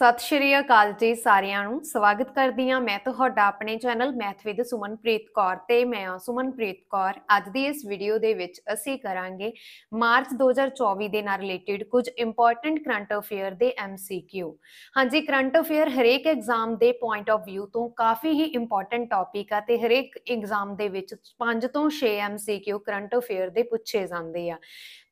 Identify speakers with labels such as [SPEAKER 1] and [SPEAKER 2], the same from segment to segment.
[SPEAKER 1] ਸਤਿ ਸ਼੍ਰੀ ਅਕਾਲ ਜੀ ਸਾਰਿਆਂ ਨੂੰ ਸਵਾਗਤ ਕਰਦੀ ਹਾਂ ਮੈਂ ਤੁਹਾਡਾ ਆਪਣੇ channel math with Sumanpreet Kaur ਤੇ ਮੈਂ ਹਾਂ ਸੁਮਨਪ੍ਰੀਤ ਕੌਰ ਅੱਜ ਦੀ ਇਸ ਵੀਡੀਓ ਦੇ ਵਿੱਚ ਅਸੀਂ ਕਰਾਂਗੇ ਮਾਰਚ 2024 ਦੇ ਨਾਲ ਰਿਲੇਟਡ ਕੁਝ ਇੰਪੋਰਟੈਂਟ ਕਰੰਟ ਅਫੇਅਰ ਦੇ ਐਮਸੀਕਿਊ ਹਾਂਜੀ ਕਰੰਟ ਅਫੇਅਰ ਹਰੇਕ ਐਗਜ਼ਾਮ ਦੇ ਪੁਆਇੰਟ ਆਫ View ਤੋਂ ਕਾਫੀ ਹੀ ਇੰਪੋਰਟੈਂਟ ਟੌਪਿਕ ਆ ਤੇ ਹਰੇਕ ਐਗਜ਼ਾਮ ਦੇ ਵਿੱਚ 5 ਤੋਂ 6 ਐਮਸੀਕਿਊ ਕਰੰਟ ਅਫੇਅਰ ਦੇ ਪੁੱਛੇ ਜਾਂਦੇ ਆ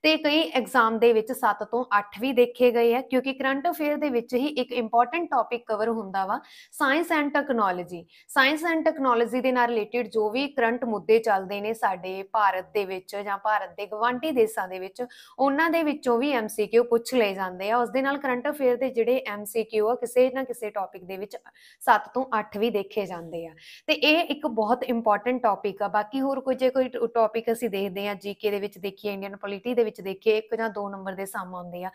[SPEAKER 1] ਤੇ ਕਈ ਐਗਜ਼ਾਮ ਦੇ ਵਿੱਚ 7 ਤੋਂ 8 ਵੀ ਦੇਖੇ ਗਏ ਆ ਕਿਉਂਕਿ ਕਰੰਟ ਅਫੇਅਰ ਦੇ ਵਿੱਚ ਹੀ ਇੱਕ ਇੰਪੋਰਟੈਂਟ ਟੌਪਿਕ ਕਵਰ ਹੁੰਦਾ ਵਾ science and technology science and technology ਦੇ ਨਾਲ ਰਿਲੇਟਡ ਜੋ ਵੀ ਕਰੰਟ ਮੁੱਦੇ ਚੱਲਦੇ ਨੇ ਸਾਡੇ ਭਾਰਤ ਦੇ ਵਿੱਚ ਜਾਂ ਭਾਰਤ ਦੇ ਗਵਾਂਢੀ ਦੇਸ਼ਾਂ ਦੇ ਵਿੱਚ ਉਹਨਾਂ ਦੇ ਵਿੱਚੋਂ ਵੀ ਐਮਸੀਕਿਊ ਪੁੱਛ ਲਏ ਜਾਂਦੇ ਆ ਉਸ ਦੇ ਨਾਲ ਕਰੰਟ ਅਫੇਅਰ ਦੇ ਜਿਹੜੇ ਐਮਸੀਕਿਊ ਆ ਕਿਸੇ ਨਾ ਕਿਸੇ ਟੌਪਿਕ ਦੇ ਵਿੱਚ 7 ਤੋਂ 8 ਵੀ ਦੇਖੇ ਜਾਂਦੇ ਆ ਤੇ ਇਹ ਇੱਕ ਬਹੁਤ ਇੰਪੋਰਟੈਂਟ ਟੌਪਿਕ ਆ ਬਾਕੀ ਹੋਰ ਕੋਈ ਜੇ ਕੋਈ ਟੌਪਿਕ ਅਸੀਂ ਦੇਖਦੇ ਆ ਜੀਕੇ ਦੇ ਵਿੱਚ ਦੇਖੀਏ ਇੰਡੀਅਨ ਪੋਲਿਟੀ ਦੇ ਵਿੱਚ ਦੇਖੀਏ ਇੱਕ ਜਾਂ ਦੋ ਨੰਬਰ ਦੇ ਸਮ ਆਉਂਦੇ ਆ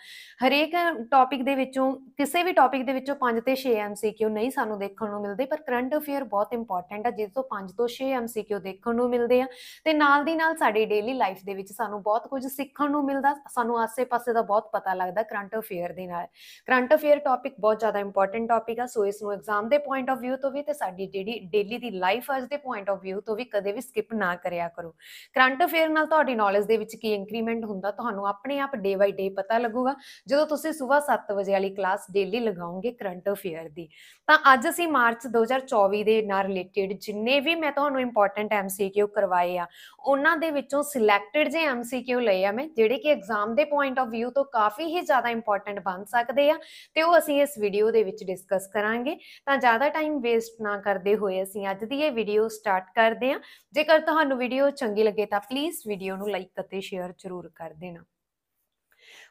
[SPEAKER 1] ਹਰੇਕ ਟੌਪਿਕ ਦੇ ਵਿੱਚੋਂ ਕਿਸੇ ਵੀ ਟੌਪਿਕ ਦੇ ਵਿੱਚੋਂ 5 ਤੇ 6 ਐਮਸੀਕਿਊ ਨਹੀਂ ਸਾਨੂੰ ਦੇਖਣ ਨੂੰ ਮਿਲਦੇ ਪਰ ਕਰੰਟ ਅਫੇਅਰ ਬਹੁਤ ਇੰਪੋਰਟੈਂਟ ਆ ਜਿਸ ਤੋਂ 5 ਤੋਂ 6 ਐਮਸੀਕਿਊ ਦੇਖਣ ਨੂੰ ਮਿਲਦੇ ਆ ਤੇ ਨਾਲ ਦੀ ਨਾਲ ਸਾਡੀ ਡੇਲੀ ਲਾਈਫ ਦੇ ਵਿੱਚ ਸਾਨੂੰ ਬਹੁਤ ਕੁਝ ਸਿੱਖਣ ਨੂੰ ਮਿਲਦਾ ਸਾਨੂੰ ਆਸੇ-ਪਾਸੇ ਦਾ ਬਹੁਤ ਪਤਾ ਲੱਗਦਾ ਕਰੰਟ ਅਫੇਅਰ ਦੇ ਨਾਲ ਕਰੰਟ ਅਫੇਅਰ ਟੌਪਿਕ ਬਹੁਤ ਜ਼ਿਆਦਾ ਇੰਪੋਰਟੈਂਟ ਟੌਪਿਕ ਆ ਸੋ ਇਸ ਨੂੰ ਐਗਜ਼ਾਮ ਦੇ ਪੁਆਇੰਟ ਆਫ View ਤੋਂ ਵੀ ਤੇ ਸਾਡੀ ਜਿਹੜੀ ਡੇਲੀ ਦੀ ਲਾਈਫ ਅਜ ਦੇ ਪੁਆਇੰਟ ਆਫ View ਤੋਂ ਵੀ ਕਦੇ ਵੀ ਸਕਿਪ ਨਾ ਕਰਿਆ ਕਰੋ ਕਰੰਟ ਅਫੇਅਰ ਨਾਲ ਤੁਹਾਡੀ ਨੌਲੇਜ ਦੇ ਵਿੱਚ ਕੀ ਇੰਕਰੀਮੈਂਟ ਹੁੰਦਾ ਹੁੰਦਾ ਤੁਹਾਨੂੰ ਆਪਣੇ ਆਪ ਡੇ ਬਾਈ ਡੇ ਪਤਾ ਲੱਗੂਗਾ ਜਦੋਂ ਤੁਸੀਂ ਸਵੇਰ 7 ਵਜੇ ਵਾਲੀ ਕਲਾਸ ਡੇਲੀ ਲਗਾਓਗੇ ਕਰੰਟ ਅਫੇਅਰ ਦੀ ਤਾਂ ਅੱਜ ਅਸੀਂ ਮਾਰਚ 2024 ਦੇ ਨਾਲ ਰਿਲੇਟਡ ਜਿੰਨੇ ਵੀ ਮੈਂ ਤੁਹਾਨੂੰ ਇੰਪੋਰਟੈਂਟ ਐਮਸੀਕਿਊ ਕਰਵਾਏ ਆ ਉਹਨਾਂ ਦੇ ਵਿੱਚੋਂ ਸਿਲੈਕਟਡ ਜੇ ਐਮਸੀਕਿਊ ਲਏ ਆ ਮੈਂ ਜਿਹੜੇ ਕਿ ਐਗਜ਼ਾਮ ਦੇ ਪੁਆਇੰਟ ਆਫ View ਤੋਂ ਕਾਫੀ ਹੀ ਜ਼ਿਆਦਾ ਇੰਪੋਰਟੈਂਟ ਬਣ ਸਕਦੇ ਆ ਤੇ ਉਹ ਅਸੀਂ ਇਸ ਵੀਡੀਓ ਦੇ ਵਿੱਚ ਡਿਸਕਸ ਕਰਾਂਗੇ ਤਾਂ ਜ਼ਿਆਦਾ ਟਾਈਮ ਵੇਸਟ ਨਾ ਕਰਦੇ ਹੋਏ ਅਸੀਂ ਅੱਜ ਦੀ ਇਹ ਵੀਡੀਓ ਸਟਾਰਟ ਕਰਦੇ ਆ ਜੇਕਰ ਤੁਹਾਨੂੰ ਵੀਡੀਓ ਚੰਗੀ ਲੱਗੇ ਤਾਂ ਪਲੀਜ਼ ਵੀਡੀਓ ਨੂੰ ਲਾਈਕ ਅਤੇ ਸ਼ੇਅਰ ਜ਼ਰੂਰ ਕਰ ਦੇਣਾ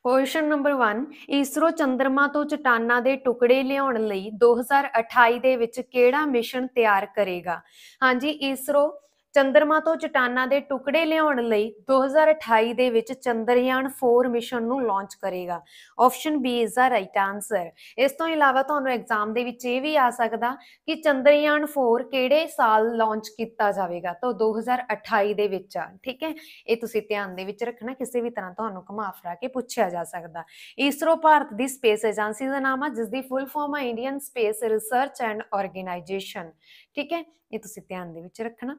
[SPEAKER 1] ਕੁਐਸਚਨ ਨੰਬਰ 1 ਇਸਰੋ ਚੰਦਰਮਾ ਤੋਂ ਚਟਾਨਾਂ ਦੇ ਟੁਕੜੇ ਲਿਆਉਣ ਲਈ 2028 ਦੇ ਵਿੱਚ ਕਿਹੜਾ ਮਿਸ਼ਨ ਤਿਆਰ ਕਰੇਗਾ ਹਾਂਜੀ ਇਸਰੋ ਚੰਦਰਮਾ ਤੋਂ ਚਟਾਨਾਂ ਦੇ ਟੁਕੜੇ ਲਿਆਉਣ ਲਈ 2028 ਦੇ ਵਿੱਚ ਚੰਦਰਯਾਨ 4 ਮਿਸ਼ਨ ਨੂੰ ਲਾਂਚ ਕਰੇਗਾ option B is the right answer ਇਸ ਤੋਂ ਇਲਾਵਾ ਤੁਹਾਨੂੰ ਐਗਜ਼ਾਮ ਦੇ ਵਿੱਚ ਇਹ ਵੀ ਆ ਸਕਦਾ ਕਿ ਚੰਦਰਯਾਨ 4 ਕਿਹੜੇ ਸਾਲ ਲਾਂਚ ਕੀਤਾ ਜਾਵੇਗਾ ਤਾਂ 2028 ਦੇ ਵਿੱਚ ਆ ਠੀਕ ਹੈ ਇਹ ਤੁਸੀਂ ਧਿਆਨ ਦੇ ਵਿੱਚ ਰੱਖਣਾ ਕਿਸੇ ਵੀ ਤਰ੍ਹਾਂ ਤੁਹਾਨੂੰ ਘੁਮਾ ਫਰਾ ਕੇ ਪੁੱਛਿਆ ਜਾ ਸਕਦਾ ਇਸਰੋ ਭਾਰਤ ਦੀ ਸਪੇਸ ਏਜੰਸੀ ਦਾ ਨਾਮ ਆ ਜਿਸ ਦੀ ਫੁੱਲ ਫਾਰਮ ਆ Indian space research and organisation ਠੀਕ ਹੈ ਇਹ ਤੁਸੀਂ ਧਿਆਨ ਦੇ ਵਿੱਚ ਰੱਖਣਾ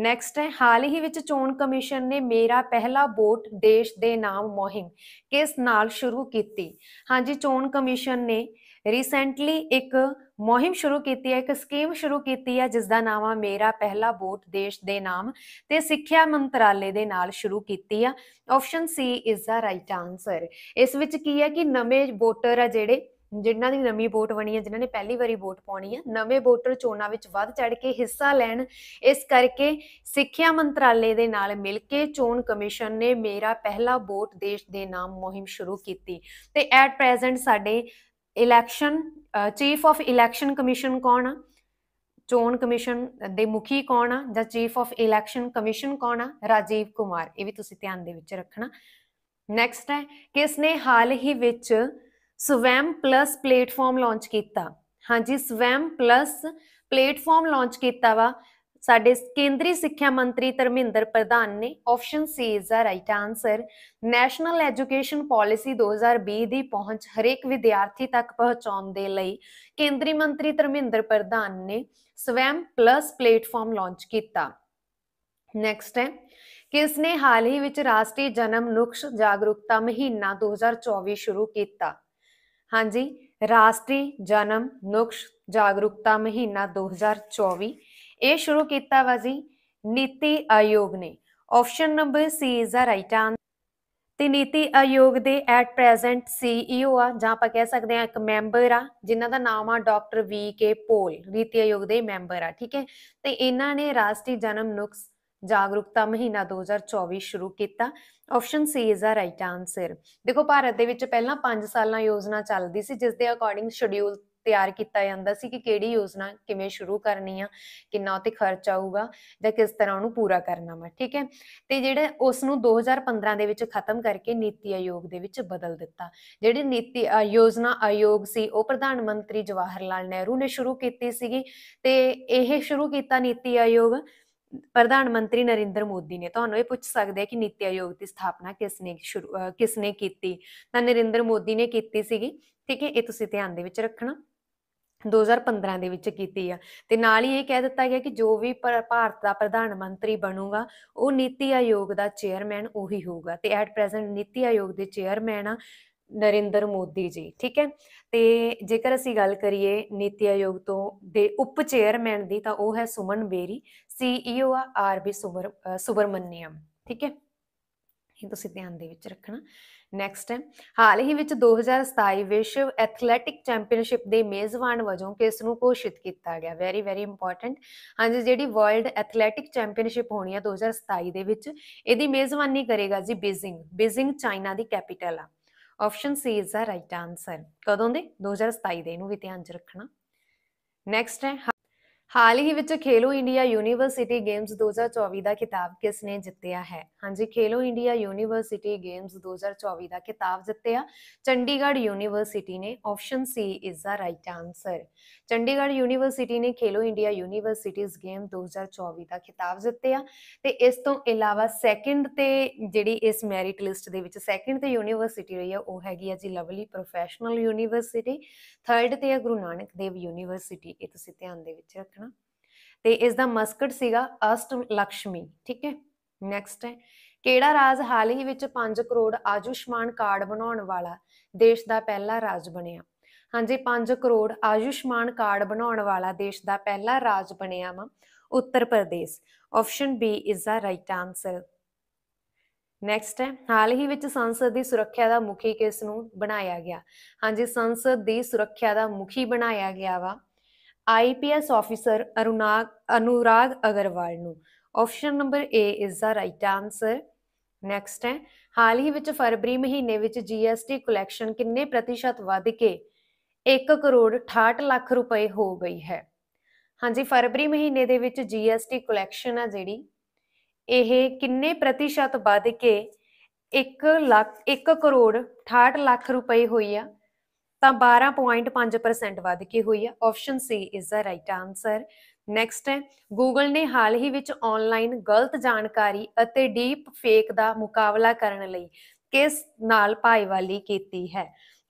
[SPEAKER 1] ਨੈਕਸਟ ਹੈ ਹਾਲ ਹੀ ਵਿੱਚ ਚੋਣ ਕਮਿਸ਼ਨ ਨੇ ਮੇਰਾ ਪਹਿਲਾ ਵੋਟ ਦੇਸ਼ ਦੇ ਨਾਮ ਮੁਹਿੰਮ ਕਿਸ ਨਾਲ ਸ਼ੁਰੂ ਕੀਤੀ ਹਾਂਜੀ ਚੋਣ ਕਮਿਸ਼ਨ ਨੇ ਰੀਸੈਂਟਲੀ ਇੱਕ ਮੁਹਿੰਮ ਸ਼ੁਰੂ ਕੀਤੀ ਹੈ ਇੱਕ ਸਕੀਮ ਸ਼ੁਰੂ ਕੀਤੀ ਹੈ ਜਿਸ ਦਾ ਨਾਮ ਆ ਮੇਰਾ ਪਹਿਲਾ ਵੋਟ ਦੇਸ਼ ਦੇ ਨਾਮ ਤੇ ਸਿੱਖਿਆ ਮੰਤਰਾਲੇ ਦੇ ਨਾਲ ਸ਼ੁਰੂ ਕੀਤੀ ਆ option C is the right answer ਇਸ ਵਿੱਚ ਕੀ ਹੈ ਕਿ ਨਵੇਂ ਵੋਟਰ ਆ ਜਿਹੜੇ ਜਿਨ੍ਹਾਂ ਦੀ ਨਵੀਂ ਵੋਟ ਬਣੀ ਹੈ ਜਿਨ੍ਹਾਂ ਨੇ ਪਹਿਲੀ ਵਾਰੀ ਵੋਟ ਪਾਉਣੀ ਹੈ ਨਵੇਂ ਵੋਟਰ ਚੋਣਾਂ ਵਿੱਚ ਵੱਧ ਚੜ ਕੇ ਹਿੱਸਾ ਲੈਣ ਇਸ ਕਰਕੇ ਸਿੱਖਿਆ ਮੰਤਰਾਲੇ ਦੇ ਨਾਲ ਮਿਲ ਕੇ ਚੋਣ ਕਮਿਸ਼ਨ ਨੇ ਮੇਰਾ ਪਹਿਲਾ ਵੋਟ ਦੇਸ਼ ਦੇ ਨਾਮ ਮੁਹਿੰਮ ਸ਼ੁਰੂ ਕੀਤੀ ਤੇ ਐਟ ਪ੍ਰੈਜ਼ੈਂਟ ਸਾਡੇ election chief of election commission ਕੌਣ ਆ ਚੋਣ ਕਮਿਸ਼ਨ ਦੇ ਮੁਖੀ ਕੌਣ ਆ ਜਾਂ ਚੀਫ ਆਫ ਇਲੈਕਸ਼ਨ ਕਮਿਸ਼ਨ ਕੌਣ ਆ ਰਾਜੀਵ ਕੁਮਾਰ ਇਹ ਵੀ ਤੁਸੀਂ ਧਿਆਨ ਦੇ ਵਿੱਚ ਰੱਖਣਾ ਨੈਕਸਟ ਹੈ ਕਿਸ ਨੇ ਹਾਲ ਹੀ ਵਿੱਚ ਸਵੈਮ ਪਲੱਸ ਪਲੇਟਫਾਰਮ ਲਾਂਚ ਕੀਤਾ ਹਾਂਜੀ ਸਵੈਮ ਪਲੱਸ ਪਲੇਟਫਾਰਮ ਲਾਂਚ ਕੀਤਾ ਵਾ ਸਾਡੇ ਕੇਂਦਰੀ ਸਿੱਖਿਆ ਮੰਤਰੀ ਧਰਮਿੰਦਰ ਪ੍ਰਧਾਨ ਨੇ option C is the right answer national education policy 2020 ਦੀ ਪਹੁੰਚ ਹਰੇਕ ਵਿਦਿਆਰਥੀ ਤੱਕ ਪਹੁੰਚਾਉਣ ਦੇ ਲਈ ਕੇਂਦਰੀ ਮੰਤਰੀ ਧਰਮਿੰਦਰ ਪ੍ਰਧਾਨ ਨੇ ਸਵੈਮ ਪਲੱਸ ਪਲੇਟਫਾਰਮ ਲਾਂਚ ਕੀਤਾ ਨੈਕਸਟ ਹੈ ਕਿਸ ਨੇ ਹਾਲ ਹੀ ਵਿੱਚ ਰਾਸ਼ਟਰੀ ਜਨਮ ਨੁਕਸ਼ ਜਾਗਰੂਕਤਾ ਮਹੀਨਾ 2024 ਸ਼ੁਰੂ ਕੀਤਾ ਹਾਂਜੀ ਰਾਸ਼ਟਰੀ ਜਨਮ ਨੁਕਸ਼ ਜਾਗਰੂਕਤਾ ਮਹੀਨਾ 2024 ਇਹ ਸ਼ੁਰੂ ਕੀਤਾ ਵਾ ਜੀ ਨੀਤੀ ਆਯੋਗ ਨੇ option number C is the right answer ਤੇ ਨੀਤੀ ਆਯੋਗ ਦੇ ਐਟ ਪ੍ਰੈਜ਼ੈਂਟ ਸੀਈਓ ਆ ਜਾਂ ਆਪਾਂ ਕਹਿ ਸਕਦੇ ਆ ਇੱਕ ਮੈਂਬਰ ਆ ਜਿਨ੍ਹਾਂ ਦਾ ਨਾਮ ਆ ਡਾਕਟਰ ਵੀ ਕੇ ਪੋਲ ਨੀਤੀ ਆਯੋਗ ਦੇ ਮੈਂਬਰ ਆ ਠੀਕ ਹੈ ਤੇ ਇਹਨਾਂ ਨੇ ਰਾਸ਼ਟਰੀ ਜਨਮ ਨੁਕਸ਼ ਜਾਗਰੂਕਤਾ ਮਹੀਨਾ 2024 ਸ਼ੁਰੂ ਕੀਤਾ ਆਪਸ਼ਨ ਸੀ ਇਜ਼ ਆ ਰਾਈਟ ਆਨਸਰ ਦੇਖੋ ਭਾਰਤ ਦੇ ਵਿੱਚ ਪਹਿਲਾਂ 5 ਸਾਲਾਂ ਯੋਜਨਾ ਚੱਲਦੀ ਸੀ ਜਿਸ ਦੇ ਅਕੋਰਡਿੰਗ ਸ਼ਡਿਊਲ ਤਿਆਰ ਕੀਤਾ ਜਾਂਦਾ ਸੀ ਕਿ ਕਿਹੜੀ ਯੋਜਨਾ ਕਿਵੇਂ ਸ਼ੁਰੂ ਕਰਨੀ ਆ ਕਿੰਨਾ ਤੇ ਖਰਚ ਆਊਗਾ ਜਾਂ ਕਿਸ ਤਰ੍ਹਾਂ ਉਹਨੂੰ ਪੂਰਾ ਕਰਨਾ ਵਾ ਠੀਕ ਹੈ ਤੇ ਜਿਹੜਾ ਉਸ ਨੂੰ 2015 ਦੇ ਵਿੱਚ ਖਤਮ ਕਰਕੇ ਨੀਤੀ ਆਯੋਗ ਦੇ ਵਿੱਚ ਬਦਲ ਦਿੱਤਾ ਜਿਹੜੀ ਨੀਤੀ ਯੋਜਨਾ ਆਯੋਗ ਸੀ ਉਹ ਪ੍ਰਧਾਨ ਮੰਤਰੀ ਜਵਾਹਰ ਲਾਲ ਨਹਿਰੂ ਨੇ ਸ਼ੁਰੂ ਕੀਤੀ ਸੀਗੀ ਤੇ ਇਹ ਸ਼ੁਰੂ ਕੀਤਾ ਨੀਤੀ ਆਯੋਗ ਪ੍ਰਧਾਨ ਮੰਤਰੀ ਨਰਿੰਦਰ ਮੋਦੀ ਨੇ ਤੁਹਾਨੂੰ ਇਹ ਪੁੱਛ ਸਕਦੇ ਆ ਕਿ ਨੀਤੀ ਆਯੋਗ ਦੀ ਸਥਾਪਨਾ ਕਿਸ ਨੇ ਕਿਸ ਨੇ ਕੀਤੀ ਤਾਂ ਨਰਿੰਦਰ ਮੋਦੀ ਨੇ ਕੀਤੀ ਸੀਗੀ ਠੀਕ ਹੈ ਇਹ ਤੁਸੀਂ ਧਿਆਨ ਦੇ ਵਿੱਚ ਰੱਖਣਾ 2015 ਦੇ ਵਿੱਚ ਕੀਤੀ ਆ ਤੇ ਨਾਲ ਹੀ ਇਹ ਕਹਿ ਦਿੱਤਾ ਗਿਆ ਕਿ ਜੋ ਵੀ ਭਾਰਤ ਦਾ ਪ੍ਰਧਾਨ ਮੰਤਰੀ ਬਣੂਗਾ ਉਹ ਨੀਤੀ ਆਯੋਗ ਦਾ ਚੇਅਰਮੈਨ ਉਹੀ ਹੋਊਗਾ ਤੇ ਐਟ ਪ੍ਰੈਜ਼ੈਂਟ ਨੀਤੀ ਆਯੋਗ ਦੇ ਚੇਅਰਮੈਨ ਆ ਨਰਿੰਦਰ ਮੋਦੀ ਜੀ ਠੀਕ ਹੈ ਤੇ ਜੇਕਰ ਅਸੀਂ ਗੱਲ ਕਰੀਏ ਨੀਤੀ ਆਯੋਗ ਤੋਂ ਦੇ ਉਪ ਚੇਅਰਮੈਨ ਦੀ ਤਾਂ ਉਹ ਹੈ ਸੁਮਨ 베ਰੀ ਸੀਈਓ e ਆ ਆਰਬੀ ਸੁਬਰਮਨੀਅਮ ਠੀਕ ਹੈ ਇਹ ਤੁਸੀਂ ਧਿਆਨ ਦੇ ਵਿੱਚ ਰੱਖਣਾ ਨੈਕਸਟ ਹੈ ਹਾਲ ਹੀ ਵਿੱਚ 2027 ਵਿਸ਼ਵ ਐਥਲੈਟਿਕ ਚੈਂਪੀਅਨਸ਼ਿਪ ਦੇ ਮੇਜ਼ਬਾਨ ਵਜੋਂ ਕਿਸ ਨੂੰ ਘੋਸ਼ਿਤ ਕੀਤਾ ਗਿਆ ਵੈਰੀ ਵੈਰੀ ਇੰਪੋਰਟੈਂਟ ਹਾਂਜੀ ਜਿਹੜੀ ਵਰਲਡ ਐਥਲੈਟਿਕ ਚੈਂਪੀਅਨਸ਼ਿਪ ਹੋਣੀ ਹੈ 2027 ਦੇ ਵਿੱਚ ਇਹਦੀ ਮੇਜ਼ਬਾਨੀ ਕਰੇਗਾ ਜੀ ਬੀਜ਼ਿੰਗ ਬੀਜ਼ਿੰਗ ਚਾਈਨਾ ਦੀ ਕੈਪੀਟਲ ਆ option C is the right answer ਕਦੋਂ ਦੇ 2027 ਦੇ ਇਹਨੂੰ ਵੀ ਧਿਆਨ ਚ ਰੱਖਣਾ ਨੈਕਸਟ ਹੈ ਹਾਲ ਹੀ ਵਿੱਚ ਖੇਲੋ ਇੰਡੀਆ ਯੂਨੀਵਰਸਿਟੀ ਗੇਮਸ 2024 ਦਾ ਖਿਤਾਬ ਕਿਸ ਨੇ ਜਿੱਤਿਆ ਹੈ ਹਾਂਜੀ ਖੇਲੋ ਇੰਡੀਆ ਯੂਨੀਵਰਸਿਟੀ ਗੇਮਸ 2024 ਦਾ ਖਿਤਾਬ ਜਿੱਤਿਆ ਚੰਡੀਗੜ੍ਹ ਯੂਨੀਵਰਸਿਟੀ ਨੇ option C is the right answer Chandigarh university ਨੇ ਖੇਲੋ ਇੰਡੀਆ ਯੂਨੀਵਰਸਿਟੀਜ਼ ਗੇਮ 2024 ਦਾ ਖਿਤਾਬ ਜਿੱਤਿਆ ਤੇ ਇਸ ਤੋਂ ਇਲਾਵਾ ਸੈਕਿੰਡ ਤੇ ਜਿਹੜੀ ਇਸ ਮੈਰਿਟ ਲਿਸਟ ਦੇ ਵਿੱਚ ਸੈਕਿੰਡ ਤੇ ਯੂਨੀਵਰਸਿਟੀ ਰਹੀ ਹੈ ਉਹ ਹੈਗੀ ਹੈ ਜੀ ਲਵਲੀ ਪ੍ਰੋਫੈਸ਼ਨਲ ਯੂਨੀਵਰਸਿਟੀ ਥਰਡ ਤੇ ਹੈ ਗੁਰੂ ਨਾਨਕ ਦੇਵ ਯੂਨੀਵਰਸਿਟੀ ਇਹ ਤੁਸੀਂ ਧਿਆਨ ਦੇ ਵਿੱਚ ਰੱਖਣਾ ਤੇ ਇਸ ਦਾ ਮਸਕਟ ਸੀਗਾ ਅਸ਼ਟ ਲక్ష్ਮੀ ਠੀਕ ਹੈ ਨੈਕਸਟ ਹੈ ਕਿਹੜਾ ਰਾਜ ਹਾਲ ਹੀ ਵਿੱਚ 5 ਕਰੋੜ ਆਯੁਸ਼ਮਾਨ ਕਾਰਡ ਬਣਾਉਣ ਵਾਲਾ ਦੇਸ਼ ਦਾ ਪਹਿਲਾ ਰਾਜ ਬਣਿਆ ਹਾਂਜੀ 5 ਕਰੋੜ ਆਯੁਸ਼ਮਾਨ ਕਾਰਡ ਬਣਾਉਣ ਵਾਲਾ ਦੇਸ਼ ਦਾ ਪਹਿਲਾ ਰਾਜ ਬਣਿਆ ਵਾ Uttar Pradesh option B is the right answer next ਹੈ ਹਾਲ ਹੀ ਵਿੱਚ ਸੰਸਦ ਦੀ ਸੁਰੱਖਿਆ ਦਾ ਮੁਖੀ ਕਿਸ ਨੂੰ ਬਣਾਇਆ ਗਿਆ ਹਾਂਜੀ ਸੰਸਦ ਦੀ ਸੁਰੱਖਿਆ ਦਾ ਮੁਖੀ ਬਣਾਇਆ ਗਿਆ ਵਾ ਆਈਪੀਐਸ ਆਫੀਸਰ ਅਨੁਰਾਗ ਅਗਰਵਾਲ ਨੂੰ option number A is the right answer next ਹੈ ਹਾਲ ਹੀ ਵਿੱਚ ਫਰਵਰੀ ਮਹੀਨੇ ਵਿੱਚ ਜੀਐਸਟੀ ਕਲੈਕਸ਼ਨ ਕਿੰਨੇ ਪ੍ਰਤੀਸ਼ਤ ਵਧ ਕੇ 1 ਕਰੋੜ 68 ਲੱਖ ਰੁਪਏ ਹੋ ਗਈ ਹੈ ਹਾਂਜੀ ਫਰਵਰੀ ਮਹੀਨੇ ਦੇ ਵਿੱਚ ਜੀਐਸਟੀ ਕਲੈਕਸ਼ਨ ਆ ਜਿਹੜੀ ਇਹ ਕਿੰਨੇ ਪ੍ਰਤੀਸ਼ਤ ਵਧ ਕੇ 1 ਲੱਖ 1 ਕਰੋੜ 68 ਲੱਖ ਰੁਪਏ ਹੋਈ ਆ ਤਾਂ 12.5% ਵੱਧ ਕੇ ਹੋਈ ਆ option C is the right answer next ਹੈ ਗੂਗਲ ਨੇ ਹਾਲ ਹੀ ਵਿੱਚ ਆਨਲਾਈਨ ਗਲਤ ਜਾਣਕਾਰੀ ਅਤੇ ਡੀਪ ਫੇਕ ਦਾ ਮੁਕਾਬਲਾ ਕਰਨ ਲਈ ਕਿਸ ਨਾਲ ਭਾਈਵਾਲੀ ਕੀਤੀ ਹੈ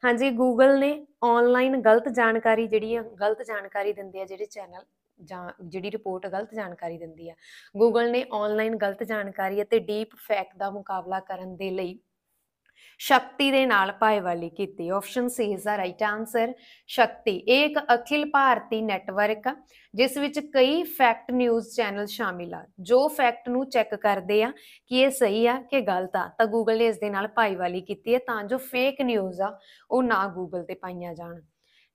[SPEAKER 1] ਹਾਂਜੀ ਗੂਗਲ ਨੇ ਆਨਲਾਈਨ ਗਲਤ ਜਾਣਕਾਰੀ ਜਿਹੜੀ ਹੈ ਗਲਤ ਜਾਣਕਾਰੀ ਦਿੰਦੇ ਆ ਜਿਹੜੇ ਚੈਨਲ ਜਾਂ ਜਿਹੜੀ ਰਿਪੋਰਟ ਗਲਤ ਜਾਣਕਾਰੀ ਦਿੰਦੀ ਆ ਗੂਗਲ ਨੇ ਆਨਲਾਈਨ ਗਲਤ ਜਾਣਕਾਰੀ ਅਤੇ ਡੀਪ ਫੇਕ ਦਾ ਮੁਕਾਬਲਾ ਕਰਨ ਦੇ ਲਈ ਸ਼ਕਤੀ ਦੇ ਨਾਲ ਵਾਲੀ ਕੀਤੀ option C is the right answer Shakti ਇੱਕ ਅਖਿਲ ਭਾਰਤੀ ਨੈਟਵਰਕ ਜਿਸ ਵਿੱਚ ਕਈ ਫੈਕਟ ਨਿਊਜ਼ ਚੈਨਲ ਸ਼ਾਮਿਲ ਆ ਜੋ ਫੈਕਟ ਨੂੰ ਚੈੱਕ ਕਰਦੇ ਆ ਕਿ ਇਹ ਸਹੀ ਆ ਕਿ ਗਲਤ ਆ ਤਾਂ ਗੂਗਲ ਨੇ ਇਸ ਦੇ ਨਾਲ ਪਾਈ ਵਾਲੀ ਕੀਤੀ ਹੈ ਤਾਂ ਜੋ ਫੇਕ ਨਿਊਜ਼ ਆ ਉਹ ਨਾ ਗੂਗਲ ਤੇ ਪਾਈਆਂ ਜਾਣ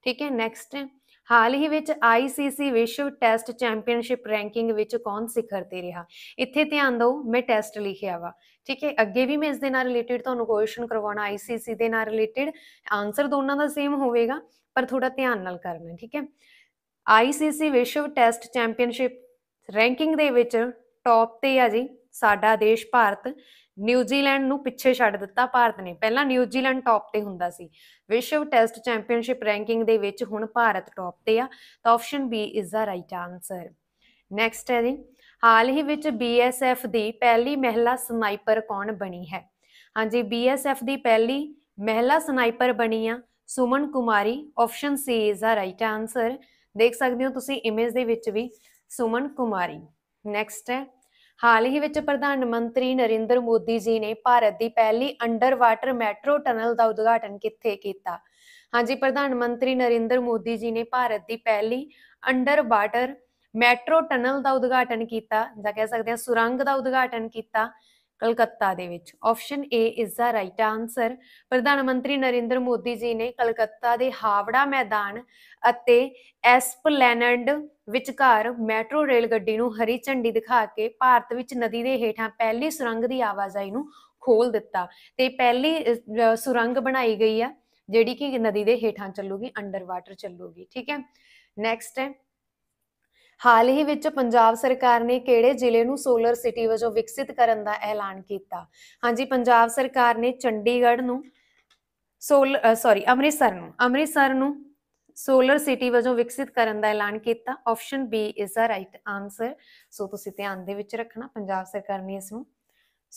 [SPEAKER 1] ਠੀਕ ਹੈ ਨੈਕਸਟ ਹੈ ਹਾਲ ਹੀ ਵਿੱਚ ICC ਵਿਸ਼ਵ ਟੈਸਟ ਚੈਂਪੀਅਨਸ਼ਿਪ ਰੈਂਕਿੰਗ ਵਿੱਚ ਕੌਣ ਸਿਖਰ ਤੇ ਰਿਹਾ ਇੱਥੇ ਧਿਆਨ ਦਿਓ ਮੈਂ ਟੈਸਟ ਲਿਖਿਆ ਵਾ ਠੀਕ ਹੈ ਅੱਗੇ ਵੀ ਮੈਂ ਇਸ ਦੇ ਨਾਲ ਰਿਲੇਟਡ ਤੁਹਾਨੂੰ ਕੁਐਸਚਨ ਕਰਵਾਉਣਾ ICC ਦੇ ਨਾਲ ਰਿਲੇਟਡ ਆਨਸਰ ਦੋਨਾਂ ਦਾ ਸੇਮ ਹੋਵੇਗਾ ਪਰ ਥੋੜਾ ਧਿਆਨ ਨਾਲ ਕਰਨਾ ਠੀਕ ਹੈ ICC ਵਿਸ਼ਵ ਟੈਸਟ ਚੈਂਪੀਅਨਸ਼ਿਪ ਰੈਂਕਿੰਗ ਦੇ ਵਿੱਚ ਟੌਪ ਤੇ ਆ ਜੀ ਸਾਡਾ ਦੇਸ਼ ਭਾਰਤ ਨਿਊਜ਼ੀਲੈਂਡ ਨੂੰ ਪਿੱਛੇ ਛੱਡ ਦਿੱਤਾ ਭਾਰਤ ਨੇ ਪਹਿਲਾਂ ਨਿਊਜ਼ੀਲੈਂਡ ਟੌਪ ਤੇ ਹੁੰਦਾ ਸੀ ਵਿਸ਼ਵ ਟੈਸਟ ਚੈਂਪੀਅਨਸ਼ਿਪ ਰੈਂਕਿੰਗ ਦੇ ਵਿੱਚ ਹੁਣ ਭਾਰਤ ਟੌਪ ਤੇ ਆ ਤਾਂ option B is the right answer next ਹੈ ਜੀ ਹਾਲ ਹੀ ਵਿੱਚ ਬੀਐਸਐਫ ਦੀ ਪਹਿਲੀ ਮਹਿਲਾ ਸਨਾਈਪਰ ਕੌਣ ਬਣੀ ਹੈ ਹਾਂਜੀ ਬੀਐਸਐਫ ਦੀ ਪਹਿਲੀ ਮਹਿਲਾ ਸਨਾਈਪਰ ਬਣੀ ਆ Suman Kumari option C is the right answer ਦੇਖ ਸਕਦੇ ਹੋ ਤੁਸੀਂ ਇਮੇਜ ਦੇ ਵਿੱਚ ਵੀ ਸੁਮਨ ਕੁਮਾਰੀ ਨੈਕਸਟ ਹੈ ਹਾਲ ਹੀ ਵਿੱਚ ਪ੍ਰਧਾਨ ਮੰਤਰੀ ਨਰਿੰਦਰ ਮੋਦੀ ਜੀ ਨੇ ਭਾਰਤ ਦੀ ਪਹਿਲੀ ਅੰਡਰ ਵਾਟਰ ਮੈਟਰੋ ਟਨਲ ਦਾ ਉਦਘਾਟਨ ਕਿੱਥੇ ਕੀਤਾ ਹਾਂਜੀ ਪ੍ਰਧਾਨ ਮੰਤਰੀ ਨਰਿੰਦਰ ਮੋਦੀ ਜੀ ਨੇ ਭਾਰਤ ਦੀ ਪਹਿਲੀ ਅੰਡਰ ਵਾਟਰ ਮੈਟਰੋ ਟਨਲ ਦਾ ਉਦਘਾਟਨ ਕੀਤਾ ਜਾਂ ਕਹਿ ਸਕਦੇ ਹਾਂ ਸੁਰੰਗ ਦਾ ਉਦਘਾਟਨ ਕੀਤਾ ਕਲਕੱਤਾ ਦੇ ਵਿੱਚ option A is the right answer ਪ੍ਰਧਾਨ ਮੰਤਰੀ ਨਰਿੰਦਰ ਮੋਦੀ ਜੀ ਨੇ ਕਲਕੱਤਾ ਦੇ ਹਾਵੜਾ ਮੈਦਾਨ ਅਤੇ ਐਸਪਲੈਨਡ ਵਿਚਕਾਰ ਮੈਟਰੋ ਰੇਲ ਗੱਡੀ ਨੂੰ ਹਰੀ ਝੰਡੀ ਦਿਖਾ ਕੇ ਭਾਰਤ ਵਿੱਚ ਨਦੀ ਦੇ ਹੇਠਾਂ ਪਹਿਲੀ ਸੁਰੰਗ ਦੀ ਆਵਾਜਾਈ ਨੂੰ ਖੋਲ ਦਿੱਤਾ ਤੇ ਪਹਿਲੀ ਸੁਰੰਗ ਬਣਾਈ ਗਈ ਆ ਜਿਹੜੀ ਕਿ ਨਦੀ ਦੇ ਹੇਠਾਂ ਚੱਲੂਗੀ ਅੰਡਰ ਵਾਟਰ ਚੱਲੂਗੀ ਠੀਕ ਹੈ ਨੈਕਸਟ ਹੈ ਹਾਲ ਹੀ ਵਿੱਚ ਪੰਜਾਬ ਸਰਕਾਰ ਨੇ ਕਿਹੜੇ ਜ਼ਿਲ੍ਹੇ ਨੂੰ ਸੋਲਰ ਸਿਟੀ ਵਜੋਂ ਵਿਕਸਿਤ ਕਰਨ ਦਾ ਐਲਾਨ ਕੀਤਾ ਹਾਂਜੀ ਪੰਜਾਬ ਸਰਕਾਰ ਨੇ ਚੰਡੀਗੜ੍ਹ ਨੂੰ ਸੋਲ ਸੌਰੀ ਅੰਮ੍ਰਿਤਸਰ ਨੂੰ ਅੰਮ੍ਰਿਤਸਰ ਨੂੰ ਸੋਲਰ ਸਿਟੀ ਵਜੋਂ ਵਿਕਸਿਤ ਕਰਨ ਦਾ ਐਲਾਨ ਕੀਤਾ option B is the right answer so ਤੁਸੀਂ ਧਿਆਨ ਦੇ ਵਿੱਚ ਰੱਖਣਾ ਪੰਜਾਬ ਸਰਕਾਰ ਨੇ ਇਸ ਨੂੰ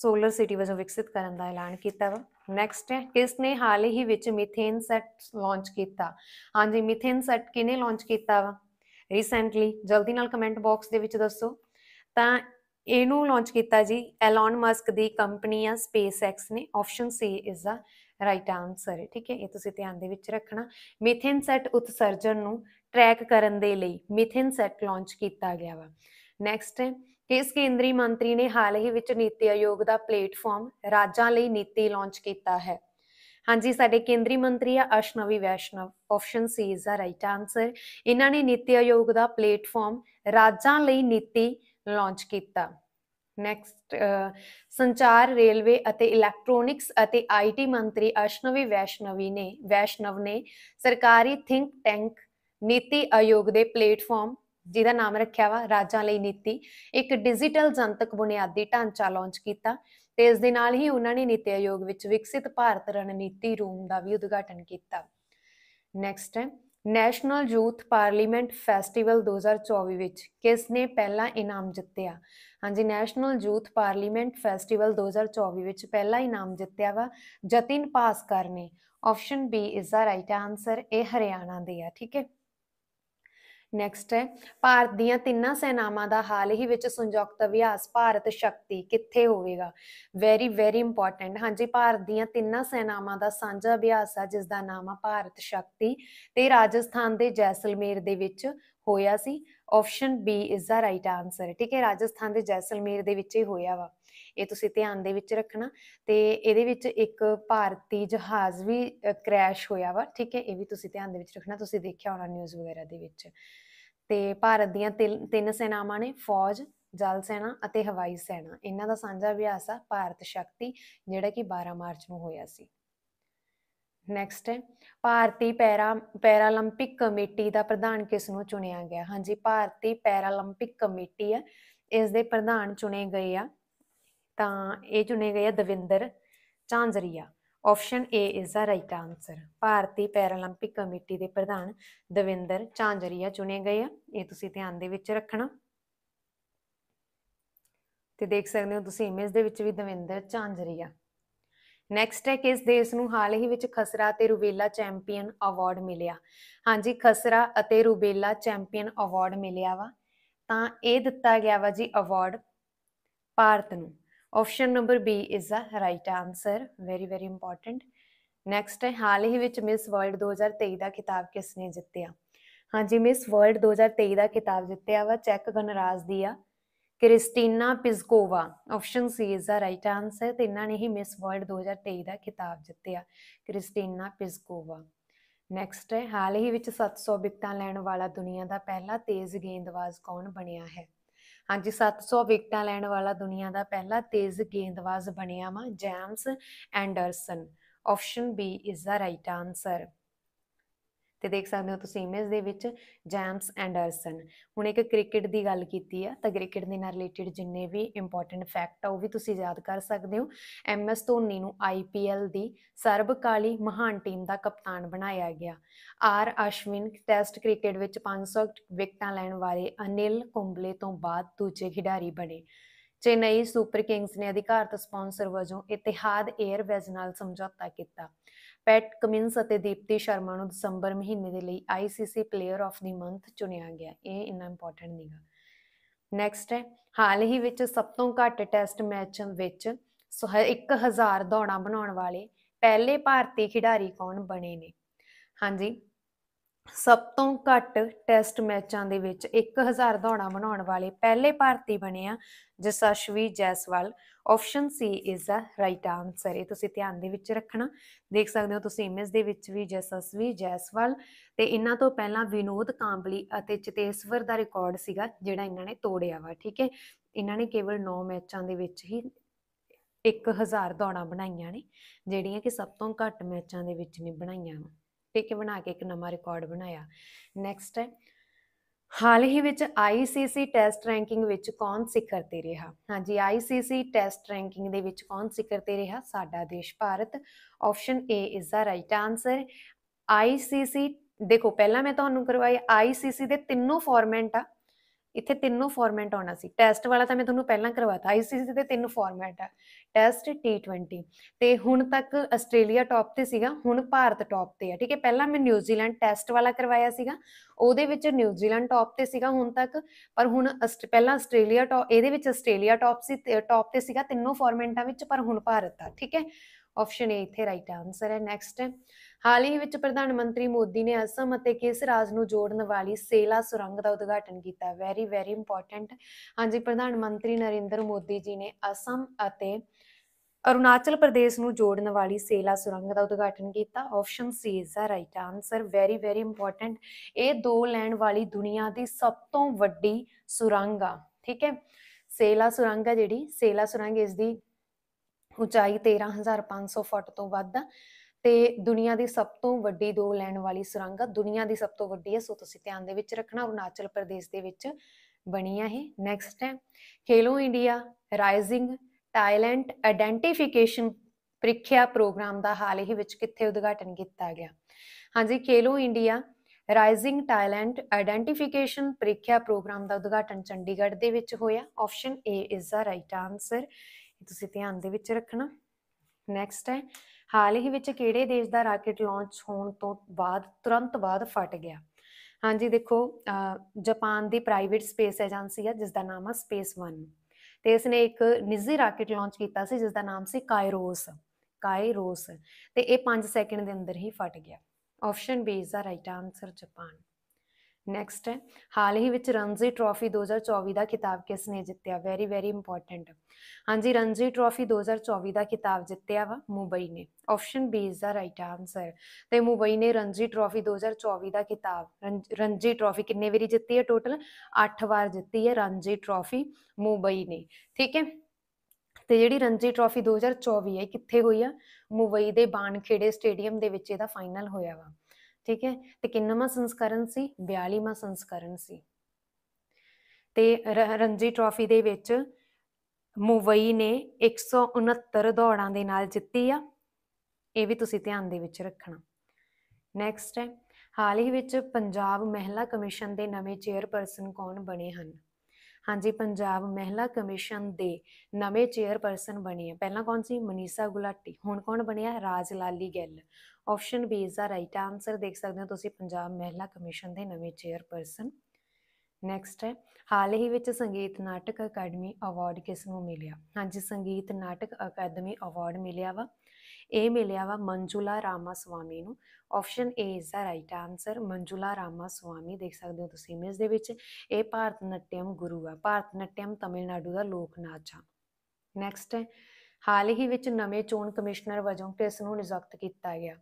[SPEAKER 1] ਸੋਲਰ ਸਿਟੀ ਵਜੋਂ ਵਿਕਸਿਤ ਕਰਨ ਦਾ ਐਲਾਨ ਕੀਤਾ ਵਾ ਨੈਕਸਟ ਹੈ ਕਿਸ ਨੇ ਹਾਲ ਹੀ ਵਿੱਚ ਮੀਥੇਨ ਸੈਟ ਲਾਂਚ ਕੀਤਾ ਹਾਂਜੀ ਮੀਥੇਨ ਸੈਟ ਕਿਨੇ ਲਾਂਚ ਕੀਤਾ ਵਾ ਰੀਸੈਂਟਲੀ ਜਲਦੀ ਨਾਲ ਕਮੈਂਟ ਬਾਕਸ ਦੇ ਵਿੱਚ ਦੱਸੋ ਤਾਂ ਇਹਨੂੰ ਲਾਂਚ ਕੀਤਾ ਜੀ ਐਲਨ ਮਸਕ ਦੀ ਕੰਪਨੀ ਆ ਸਪੇਸ ਐਕਸ ਨੇ option C is the right answer ਹੈ ਠੀਕ ਹੈ ਇਹ ਤੁਸੀਂ ਧਿਆਨ ਦੇ ਵਿੱਚ ਰੱਖਣਾ ਮੀਥੇਨ ਸੈਟ ਉਤਸਰਜਨ ਨੂੰ ਟਰੈਕ ਕਰਨ ਦੇ ਲਈ ਮੀਥੇਨ ਸੈਟ ਲਾਂਚ ਕੀਤਾ ਗਿਆ ਵਾ ਨੈਕਸਟ ਹੈ ਕਿਸ ਕੇਂਦਰੀ ਮੰਤਰੀ ਨੇ ਹਾਲ ਹੀ ਵਿੱਚ ਨੀਤੀ ਆਯੋਗ ਦਾ ਪਲੇਟਫਾਰਮ ਰਾਜਾਂ ਲਈ ਨੀਤੀ ਲਾਂਚ ਕੀਤਾ ਹੈ ਹਾਂਜੀ ਸਾਡੇ ਕੇਂਦਰੀ ਮੰਤਰੀ ਆ Ashwini Vaishnaw option C is the right answer ਇਹਨਾਂ ਨੇ ਨੀਤੀ ਆਯੋਗ ਦਾ ਪਲੇਟਫਾਰਮ ਰਾਜਾਂ ਲਈ ਨੀਤੀ ਲਾਂਚ ਕੀਤਾ ਨੈਕਸਟ ਸੰਚਾਰ ਰੇਲਵੇ ਅਤੇ ਇਲੈਕਟ੍ਰੋਨਿਕਸ ਅਤੇ ਆਈਟੀ ਮੰਤਰੀ ਅਸ਼ਨਵੀ ਵੈਸ਼ਨਵੀ ਨੇ ਵੈਸ਼ਨਵ ਨੇ ਸਰਕਾਰੀ ਥਿੰਕ ਟੈਂਕ ਨੀਤੀ ਆਯੋਗ ਦੇ ਪਲੇਟਫਾਰਮ ਜਿਹਦਾ ਨਾਮ ਰੱਖਿਆ ਵਾ ਰਾਜਾਂ ਲਈ ਨੀਤੀ ਇੱਕ ਡਿਜੀਟਲ ਜਨਤਕ ਬੁਨਿਆਦੀ ਢਾਂਚਾ ਲਾਂਚ ਕੀਤਾ ਤੇ ਇਸ ਦੇ ਨਾਲ ਹੀ ਉਹਨਾਂ ਨੇ ਨੀਤੀ ਆਯੋਗ ਵਿੱਚ ਵਿਕਸਿਤ ਭਾਰਤ ਰਣਨੀਤੀ ਰੂਮ ਦਾ ਵੀ ਉਦਘਾਟਨ ਕੀਤਾ ਨੈਕਸਟ ਹੈ ਨੈਸ਼ਨਲ ਯੂਥ ਪਾਰਲੀਮੈਂਟ ਫੈਸਟੀਵਲ 2024 ਵਿੱਚ ਕਿਸ ਨੇ ਪਹਿਲਾ ਇਨਾਮ ਜਿੱਤਿਆ ਹਾਂਜੀ ਨੈਸ਼ਨਲ ਯੂਥ ਪਾਰਲੀਮੈਂਟ ਫੈਸਟੀਵਲ 2024 ਵਿੱਚ ਪਹਿਲਾ ਇਨਾਮ ਜਿੱਤਿਆ ਵਾ ਜਤਿਨ ਪਾਸਕਰ ਨੇ option B is the right answer ਇਹ ਹਰਿਆਣਾ ਦੇ ਆ ਠੀਕ ਹੈ ਨੈਕਸਟ ਹੈ ਭਾਰਤ ਦੀਆਂ ਤਿੰਨਾਂ ਸੈਨਾਵਾਂ ਦਾ ਹਾਲ ਹੀ ਵਿੱਚ ਸੰਯੁਕਤ ਅਭਿਆਸ ਭਾਰਤ ਸ਼ਕਤੀ ਕਿੱਥੇ ਹੋਵੇਗਾ ਵੈਰੀ ਵੈਰੀ ਇੰਪੋਰਟੈਂਟ ਹਾਂਜੀ ਭਾਰਤ ਦੀਆਂ ਤਿੰਨਾਂ ਸੈਨਾਵਾਂ ਦਾ ਸਾਂਝਾ ਅਭਿਆਸ ਆ ਜਿਸ ਦਾ ਨਾਮ ਆ ਭਾਰਤ ਸ਼ਕਤੀ ਤੇ ਰਾਜਸਥਾਨ ਦੇ ਜੈਸਲਮੇਰ ਦੇ ਵਿੱਚ ਹੋਇਆ ਸੀ option B is the right answer ਠੀਕ ਹੈ ਰਾਜਸਥਾਨ ਦੇ ਜੈਸਲਮੇਰ ਦੇ ਵਿੱਚ ਹੀ ਹੋਇਆ ਵਾ ਇਹ ਤੁਸੀਂ ਧਿਆਨ ਦੇ ਵਿੱਚ ਰੱਖਣਾ ਤੇ ਇਹਦੇ ਵਿੱਚ ਇੱਕ ਭਾਰਤੀ ਜਹਾਜ਼ ਵੀ ਕ੍ਰੈਸ਼ ਹੋਇਆ ਵਾ ਠੀਕ ਹੈ ਇਹ ਵੀ ਤੁਸੀਂ ਧਿਆਨ ਦੇ ਵਿੱਚ ਰੱਖਣਾ ਤੁਸੀਂ ਦੇਖਿਆ ਹੋਣਾ ਨਿਊਜ਼ ਵਗੈਰਾ ਦੇ ਵਿੱਚ ਤੇ ਭਾਰਤ ਦੀਆਂ ਤਿੰਨ ਸੈਨਾਵਾਂ ਨੇ ਫੌਜ ਜਲ ਸੈਨਾ ਅਤੇ ਹਵਾਈ ਸੈਨਾ ਇਹਨਾਂ ਦਾ ਸਾਂਝਾ ਅਭਿਆਸ ਆ ਭਾਰਤ ਸ਼ਕਤੀ ਜਿਹੜਾ ਕਿ 12 ਮਾਰਚ ਨੂੰ ਹੋਇਆ ਸੀ ਨੈਕਸਟ ਹੈ ਭਾਰਤੀ ਪੈਰਾ ਪੈਰਾਲੰਪਿਕ ਕਮੇਟੀ ਦਾ ਪ੍ਰਧਾਨ ਕਿਸ ਨੂੰ ਚੁਣਿਆ ਗਿਆ ਹਾਂਜੀ ਭਾਰਤੀ ਪੈਰਾਲੰਪਿਕ ਕਮੇਟੀ ਹੈ ਇਸ ਦੇ ਪ੍ਰਧਾਨ ਚੁਣੇ ਗਏ ਆ ਤਾਂ ਇਹ ਚੁਣੇ ਗਏ ਆ Devendra Jhajharia option A is the right answer ਭਾਰਤੀ ਪੈਰਾਲੰਪਿਕ ਕਮੇਟੀ ਦੇ ਪ੍ਰਧਾਨ ਦਵਿੰਦਰ ਚਾਂਜਰੀਆ ਚੁਣੇ ਗਏ ਆ ਇਹ ਤੁਸੀਂ ਧਿਆਨ ਦੇ ਵਿੱਚ ਰੱਖਣਾ ਤੇ ਦੇਖ ਸਕਦੇ ਹੋ ਤੁਸੀਂ ਇਮੇਜ ਦੇ ਵਿੱਚ ਵੀ ਦਵਿੰਦਰ ਚਾਂਜਰੀਆ ਨੈਕਸਟ ਹੈ ਕਿਸ ਦੇਸ਼ ਨੂੰ ਹਾਲ ਹੀ ਵਿੱਚ ਖਸਰਾ ਤੇ ਰੂਬੇਲਾ ਚੈਂਪੀਅਨ ਅਵਾਰਡ ਮਿਲਿਆ ਹਾਂਜੀ ਖਸਰਾ ਅਤੇ ਰੂਬੇਲਾ ਚੈਂਪੀਅਨ ਅਵਾਰਡ ਮਿਲਿਆ ਵਾ ਤਾਂ ਇਹ ਦਿੱਤਾ ਗਿਆ ਵਾ ਜੀ ਅਵਾਰਡ ਭਾਰਤ ਨੂੰ ਆਪਸ਼ਨ ਨੰਬਰ B ਇਜ਼ ਅ right answer very very important next ਹੈ ਹਾਲ ਹੀ ਵਿੱਚ ਮਿਸ ਵਰਲਡ 2023 ਦਾ ਖਿਤਾਬ ਕਿਸ ਨੇ ਜਿੱਤਿਆ ਹਾਂਜੀ ਮਿਸ ਵਰਲਡ 2023 ਦਾ ਖਿਤਾਬ ਜਿੱਤਿਆ ਵਾ ਚੈੱਕ ਗਣਰਾਜ ਦੀ ਆ Krystyna Pyszkova option C is ਅ ਰਾਈਟ ਆਨਸਰ ਤੇ ਇਹਨਾਂ ਨੇ ਹੀ ਮਿਸ ਵਰਲਡ 2023 ਦਾ ਖਿਤਾਬ ਜਿੱਤਿਆ ਕ੍ਰਿਸਟੀਨਾ ਪਿਜ਼ਕੋਵਾ ਨੈਕਸਟ ਹੈ ਹਾਲ ਹੀ ਵਿੱਚ 700 ਵਿਕਟਾਂ ਲੈਣ ਵਾਲਾ ਦੁਨੀਆ ਦਾ ਪਹਿਲਾ ਤੇਜ਼ ਗੇਂਦਬਾਜ਼ ਕੌਣ ਬਣਿਆ ਹੈ ਹਾਂਜੀ 700 ਵਿਕਟਾਂ ਲੈਣ ਵਾਲਾ ਦੁਨੀਆ ਦਾ ਪਹਿਲਾ ਤੇਜ਼ ਗੇਂਦਬਾਜ਼ ਬਣਿਆ ਵਾ James Anderson option B is the right answer ਤੇ ਦੇਖ ਸਕਦੇ ਹੋ ਤੁਸੀਂ ਇਮੇਜ ਦੇ ਵਿੱਚ ਜੈਮਸ ਐਂਡਰਸਨ ਹੁਣ ਇੱਕ ਕ੍ਰਿਕਟ ਦੀ ਗੱਲ ਕੀਤੀ ਆ ਤਾਂ ਕ੍ਰਿਕਟ ਦੇ ਨਾਲ ਰਿਲੇਟਡ ਜਿੰਨੇ ਵੀ ਇੰਪੋਰਟੈਂਟ ਫੈਕਟ ਆ ਉਹ ਵੀ ਤੁਸੀਂ ਯਾਦ ਕਰ ਸਕਦੇ ਹੋ ਐਮ ਐਸ ਧੋਨੀ ਨੂੰ ਆਈਪੀਐਲ ਦੀ ਸਰਬਕਾਲੀ ਮਹਾਨ ਟੀਮ ਦਾ ਕਪਤਾਨ ਬਣਾਇਆ ਗਿਆ ਆਰ ਅਸ਼ਵਿਨ ਟੈਸਟ ਕ੍ਰਿਕਟ ਵਿੱਚ 500 ਵਿਕਟਾਂ ਲੈਣ ਵਾਲੇ ਅਨਿਲ ਕੁੰਬਲੇ ਤੋਂ ਬਾਅਦ ਦੂਜੇ ਖਿਡਾਰੀ ਬਣੇ ਚੇਨਈ ਸੁਪਰ ਕਿੰਗਸ ਨੇ ਅਧਿਕਾਰਤ ਸਪਾਂਸਰ ਵਜੋਂ ਇਤਿਹਾਦ 에ਅਰਵੇਜ਼ ਨਾਲ ਸਮਝੌਤਾ ਕੀਤਾ ਪੈਟ ਕਮਿੰਸ ਅਤੇ ਦੀਪਤੀ ਸ਼ਰਮਾ ਨੂੰ ਦਸੰਬਰ ਮਹੀਨੇ ਦੇ ਲਈ ICC player of the month ਚੁਣਿਆ ਗਿਆ ਇਹ ਇੰਨਾ ਇੰਪੋਰਟੈਂਟ ਨਹੀਂਗਾ ਨੈਕਸਟ ਹੈ ਹਾਲ ਹੀ ਵਿੱਚ ਸਭ ਤੋਂ ਘੱਟ ਟੈਸਟ ਮੈਚਾਂ ਵਿੱਚ 1000 ਦੌੜਾਂ ਬਣਾਉਣ ਵਾਲੇ ਪਹਿਲੇ ਭਾਰਤੀ ਖਿਡਾਰੀ ਕੌਣ ਬਣੇ ਨੇ ਹਾਂਜੀ ਸਭ ਤੋਂ ਘੱਟ ਟੈਸਟ ਮੈਚਾਂ ਦੇ ਵਿੱਚ 1000 ਦੌੜਾਂ ਬਣਾਉਣ ਵਾਲੇ ਪਹਿਲੇ ਭਾਰਤੀ ਬਣੇ ਆ Yashasvi Jaiswal option C is the right answer ਇਹ ਤੁਸੀਂ ਧਿਆਨ ਦੇ ਵਿੱਚ ਰੱਖਣਾ ਦੇਖ ਸਕਦੇ ਹੋ ਤੁਸੀਂ ਇਮੇਜ ਦੇ ਵਿੱਚ ਵੀ ਜਸਸ਼ਵੀ ਜੈਸਵਾਲ ਤੇ ਇਹਨਾਂ ਤੋਂ ਪਹਿਲਾਂ ਵਿਨੋਦ ਕਾਂਬਲੀ ਅਤੇ ਚਤੇਸ਼ਵਰ ਦਾ ਰਿਕਾਰਡ ਸੀਗਾ ਜਿਹੜਾ ਇਹਨਾਂ ਨੇ ਤੋੜਿਆ ਵਾ ਠੀਕ ਹੈ ਇਹਨਾਂ ਨੇ ਕੇਵਲ 9 ਮੈਚਾਂ ਦੇ ਵਿੱਚ ਹੀ 1000 ਦੌੜਾਂ ਬਣਾਈਆਂ ਨੇ ਜਿਹੜੀਆਂ ਕਿ ਸਭ ਤੋਂ ਘੱਟ ਮੈਚਾਂ ਦੇ ਵਿੱਚ ਨੇ ਬਣਾਈਆਂ ਕੇ ਬਣਾ ਕੇ ਇੱਕ ਨਵਾਂ ਰਿਕਾਰਡ ਬਣਾਇਆ ਨੈਕਸਟ ਹੈ ਹਾਲ ਹੀ ਵਿੱਚ ICC ਟੈਸਟ ਰੈਂਕਿੰਗ ਵਿੱਚ ਕੌਣ ਸਿਖਰ ਤੇ ਰਿਹਾ ਹਾਂਜੀ ICC ਟੈਸਟ ਰੈਂਕਿੰਗ ਦੇ ਵਿੱਚ ਕੌਣ ਸਿਖਰ ਤੇ ਰਿਹਾ ਸਾਡਾ ਦੇਸ਼ Bharat option A is the right answer ICC ਦੇਖੋ ਪਹਿਲਾਂ ਮੈਂ ਤੁਹਾਨੂੰ ਕਰਵਾਇਆ ICC ਦੇ ਤਿੰਨੋਂ ਫਾਰਮੈਟ ਆ ਇੱਥੇ ਤਿੰਨੋਂ ਫਾਰਮੈਟ ਆਉਣਾ ਸੀ ਟੈਸਟ ਵਾਲਾ ਤਾਂ ਮੈਂ ਤੁਹਾਨੂੰ ਪਹਿਲਾਂ ਕਰਵਾਤਾ ਆਈਸੀਸੀ ਦੇ ਤਿੰਨ ਫਾਰਮੈਟ ਆ ਟੈਸਟ ਟੀ20 ਤੇ ਹੁਣ ਤੱਕ ਆਸਟ੍ਰੇਲੀਆ ਟੌਪ ਤੇ ਸੀਗਾ ਹੁਣ ਭਾਰਤ ਟੌਪ ਤੇ ਆ ਠੀਕ ਹੈ ਪਹਿਲਾਂ ਮੈਂ ਨਿਊਜ਼ੀਲੈਂਡ ਟੈਸਟ ਵਾਲਾ ਕਰਵਾਇਆ ਸੀਗਾ ਉਹਦੇ ਵਿੱਚ ਨਿਊਜ਼ੀਲੈਂਡ ਟੌਪ ਤੇ ਸੀਗਾ ਹੁਣ ਤੱਕ ਪਰ ਹੁਣ ਪਹਿਲਾਂ ਆਸਟ੍ਰੇਲੀਆ ਟੌਪ ਇਹਦੇ ਵਿੱਚ ਆਸਟ੍ਰੇਲੀਆ ਟੌਪ ਸੀ ਟੌਪ ਤੇ ਸੀਗਾ ਤਿੰਨੋਂ ਫਾਰਮੈਟਾਂ ਵਿੱਚ ਪਰ ਹੁਣ ਭਾਰਤ ਆ ਠੀਕ ਹੈ ਆਪਸ਼ਨ A ਇੱਥੇ ਰਾਈਟ ਆਨਸਰ ਹੈ ਨੈਕਸਟ ਹੈ ਹਾਲ ਹੀ ਵਿੱਚ ਪ੍ਰਧਾਨ ਮੰਤਰੀ ਮੋਦੀ ਨੇ ਅਸਮ ਅਤੇ ਕਿਸ ਰਾਜ ਨੂੰ ਜੋੜਨ ਵਾਲੀ ਸੇਲਾ ਸੁਰੰਗ ਦਾ ਉਦਘਾਟਨ ਕੀਤਾ ਵੈਰੀ ਵੈਰੀ ਇੰਪੋਰਟੈਂਟ ਹਾਂਜੀ ਪ੍ਰਧਾਨ ਮੰਤਰੀ ਨਰਿੰਦਰ ਮੋਦੀ ਜੀ ਨੇ ਅਸਮ ਅਤੇ ਅਰੁਣਾਚਲ ਪ੍ਰਦੇਸ਼ ਨੂੰ ਜੋੜਨ ਵਾਲੀ ਸੇਲਾ ਸੁਰੰਗ ਦਾ ਉਦਘਾਟਨ ਕੀਤਾ option C is the right answer very very important ਇਹ ਦੋ ਲੈਣ ਵਾਲੀ ਦੁਨੀਆ ਦੀ ਸਭ ਤੋਂ ਵੱਡੀ ਸੁਰੰਗ ਆ ਠੀਕ ਹੈ ਸੇਲਾ ਸੁਰੰਗ ਆ ਜਿਹੜੀ ਸੇਲਾ ਸੁਰੰਗ ਇਸ ਦੀ ਉਚਾਈ 13500 ਫੁੱਟ ਤੋਂ ਵੱਧ ਆ ਤੇ ਦੁਨੀਆ ਦੀ ਸਭ ਤੋਂ ਵੱਡੀ ਦੋ ਲੈਣ ਵਾਲੀ ਸੁਰੰਗ ਦੁਨੀਆ ਦੀ ਸਭ ਤੋਂ ਵੱਡੀ ਹੈ ਸੋ ਤੁਸੀਂ ਧਿਆਨ ਦੇ ਵਿੱਚ ਰੱਖਣਾ ਅਰੁਣਾਚਲ ਪ੍ਰਦੇਸ਼ ਦੇ ਵਿੱਚ ਬਣੀ ਹੈ ਇਹ ਨੈਕਸਟ ਹੈ Khelo India rising talent identification ਪ੍ਰੀਖਿਆ ਪ੍ਰੋਗਰਾਮ ਦਾ ਹਾਲ ਹੀ ਵਿੱਚ ਕਿੱਥੇ ਉਦਘਾਟਨ ਕੀਤਾ ਗਿਆ ਹਾਂਜੀ Khelo India rising talent identification ਪ੍ਰੀਖਿਆ ਪ੍ਰੋਗਰਾਮ ਦਾ ਉਦਘਾਟਨ ਚੰਡੀਗੜ੍ਹ ਦੇ ਵਿੱਚ ਹੋਇਆ option A is the right answer ਤੁਸੀਂ ਧਿਆਨ ਦੇ ਵਿੱਚ ਰੱਖਣਾ ਨੈਕਸਟ ਹੈ ਹਾਲ ਹੀ ਵਿੱਚ ਕਿਹੜੇ ਦੇਸ਼ ਦਾ ਰਾਕੇਟ ਲਾਂਚ ਹੋਣ ਤੋਂ ਬਾਅਦ ਤੁਰੰਤ ਬਾਅਦ ਫਟ ਗਿਆ ਹਾਂਜੀ ਦੇਖੋ ਜਾਪਾਨ ਦੀ ਪ੍ਰਾਈਵੇਟ ਸਪੇਸ ਏਜੰਸੀ ਹੈ ਜਿਸ ਦਾ ਨਾਮ ਹੈ ਸਪੇਸ 1 ਤੇ ਇਸ ਨੇ ਇੱਕ ਨਿੱਜੀ ਰਾਕੇਟ ਲਾਂਚ ਕੀਤਾ ਸੀ ਜਿਸ ਦਾ ਨਾਮ ਸੀ ਕਾਇਰੋਸ ਕਾਇਰੋਸ ਤੇ ਇਹ 5 ਸੈਕਿੰਡ ਦੇ ਅੰਦਰ ਹੀ ਫਟ ਗਿਆ option B is the right answer Japan next ਹੈ ਹਾਲ ਹੀ ਵਿੱਚ ਰਣਜੀ ਟਰਾਫੀ 2024 ਦਾ ਖਿਤਾਬ ਕਿਸ ਨੇ ਜਿੱਤਿਆ ਵੈਰੀ ਵੈਰੀ ਇੰਪੋਰਟੈਂਟ ਹਾਂਜੀ ਰਣਜੀ ਟਰਾਫੀ 2024 ਦਾ ਖਿਤਾਬ ਜਿੱਤਿਆ ਵਾ ਮੁੰਬਈ ਨੇ option B is the right answer ਤੇ ਮੁੰਬਈ ਨੇ ਰਣਜੀ ਟਰਾਫੀ 2024 ਦਾ ਖਿਤਾਬ ਰਣਜੀ ਟਰਾਫੀ ਕਿੰਨੇ ਵਾਰੀ ਜਿੱਤੀ ਹੈ ਟੋਟਲ 8 ਵਾਰ ਜਿੱਤੀ ਹੈ ਰਣਜੀ ਟਰਾਫੀ ਮੁੰਬਈ ਨੇ ਠੀਕ ਹੈ ਤੇ ਜਿਹੜੀ ਰਣਜੀ ਟਰਾਫੀ 2024 ਹੈ ਕਿੱਥੇ ਹੋਈ ਆ ਮੁੰਬਈ ਦੇ ਬਾਣਖੇੜੇ ਸਟੇਡੀਅਮ ਦੇ ਵਿੱਚ ਇਹਦਾ ਫਾਈਨਲ ਹੋਇਆ ਵਾ ਠੀਕ ਹੈ ਤੇ ਕਿੰਨਵਾਂ ਸੰਸਕਰਨ ਸੀ 42ਵਾਂ ਸੰਸਕਰਨ ਸੀ ਤੇ ਰਣਜੀ ਟਰਾਫੀ ਦੇ ਵਿੱਚ ਮੁੰਬਈ ਨੇ 169 ਦੌੜਾਂ ਦੇ ਨਾਲ ਜਿੱਤੀ ਆ ਇਹ ਵੀ ਤੁਸੀਂ ਧਿਆਨ ਦੇ ਵਿੱਚ ਰੱਖਣਾ ਨੈਕਸਟ ਹੈ ਹਾਲ ਹੀ ਵਿੱਚ ਪੰਜਾਬ ਮਹਿਲਾ ਕਮਿਸ਼ਨ ਦੇ ਨਵੇਂ ਚੇਅਰਪਰਸਨ ਕੌਣ ਬਣੇ ਹਨ ਹਾਂਜੀ ਪੰਜਾਬ ਮਹਿਲਾ ਕਮਿਸ਼ਨ ਦੇ ਨਵੇਂ ਚੇਅਰਪਰਸਨ ਬਣੀ ਹੈ ਪਹਿਲਾਂ ਕੌਣ ਸੀ ਮਨੀਸ਼ਾ ਗੁਲਾਟੀ ਹੁਣ ਕੌਣ ਬਣਿਆ Raj Lalli Gill option B is the right answer ਦੇਖ ਸਕਦੇ ਹੋ ਤੁਸੀਂ ਪੰਜਾਬ ਮਹਿਲਾ ਕਮਿਸ਼ਨ ਦੇ ਨਵੇਂ ਚੇਅਰਪਰਸਨ ਨੈਕਸਟ ਹੈ ਹਾਲ ਹੀ ਵਿੱਚ ਸੰਗੀਤ ਨਾਟਕ ਅਕੈਡਮੀ ਅਵਾਰਡ ਕਿਸ ਨੂੰ ਮਿਲਿਆ ਹਾਂਜੀ ਸੰਗੀਤ ਨਾਟਕ ਅਕੈਡਮੀ ਅਵਾਰਡ ਮਿਲਿਆ ਵਾ ਇਹ ਮਿਲਿਆ ਵਾ ਮੰਜੂਲਾ ਰਾਮਾ ਸਵਾਮੀ ਨੂੰ option A is the right answer Manjula Rama Swami ਦੇਖ ਸਕਦੇ ਹੋ ਤੁਸੀਂ ਇਮੇਜ ਦੇ ਵਿੱਚ ਇਹ ਭਾਰਤ ਨਟਿਅਮ ਗੁਰੂ ਆ ਭਾਰਤ ਨਟਿਅਮ ਤਮਿਲਨਾਡੂ ਦਾ ਲੋਕ ਨਾਚ ਆ ਨੈਕਸਟ ਹੈ ਹਾਲ ਹੀ ਵਿੱਚ ਨਵੇਂ ਚੋਣ ਕਮਿਸ਼ਨਰ ਵਜੋਂ ਕਿਸ ਨੂੰ ਨਿਯੁਕਤ ਕੀਤਾ ਗਿਆ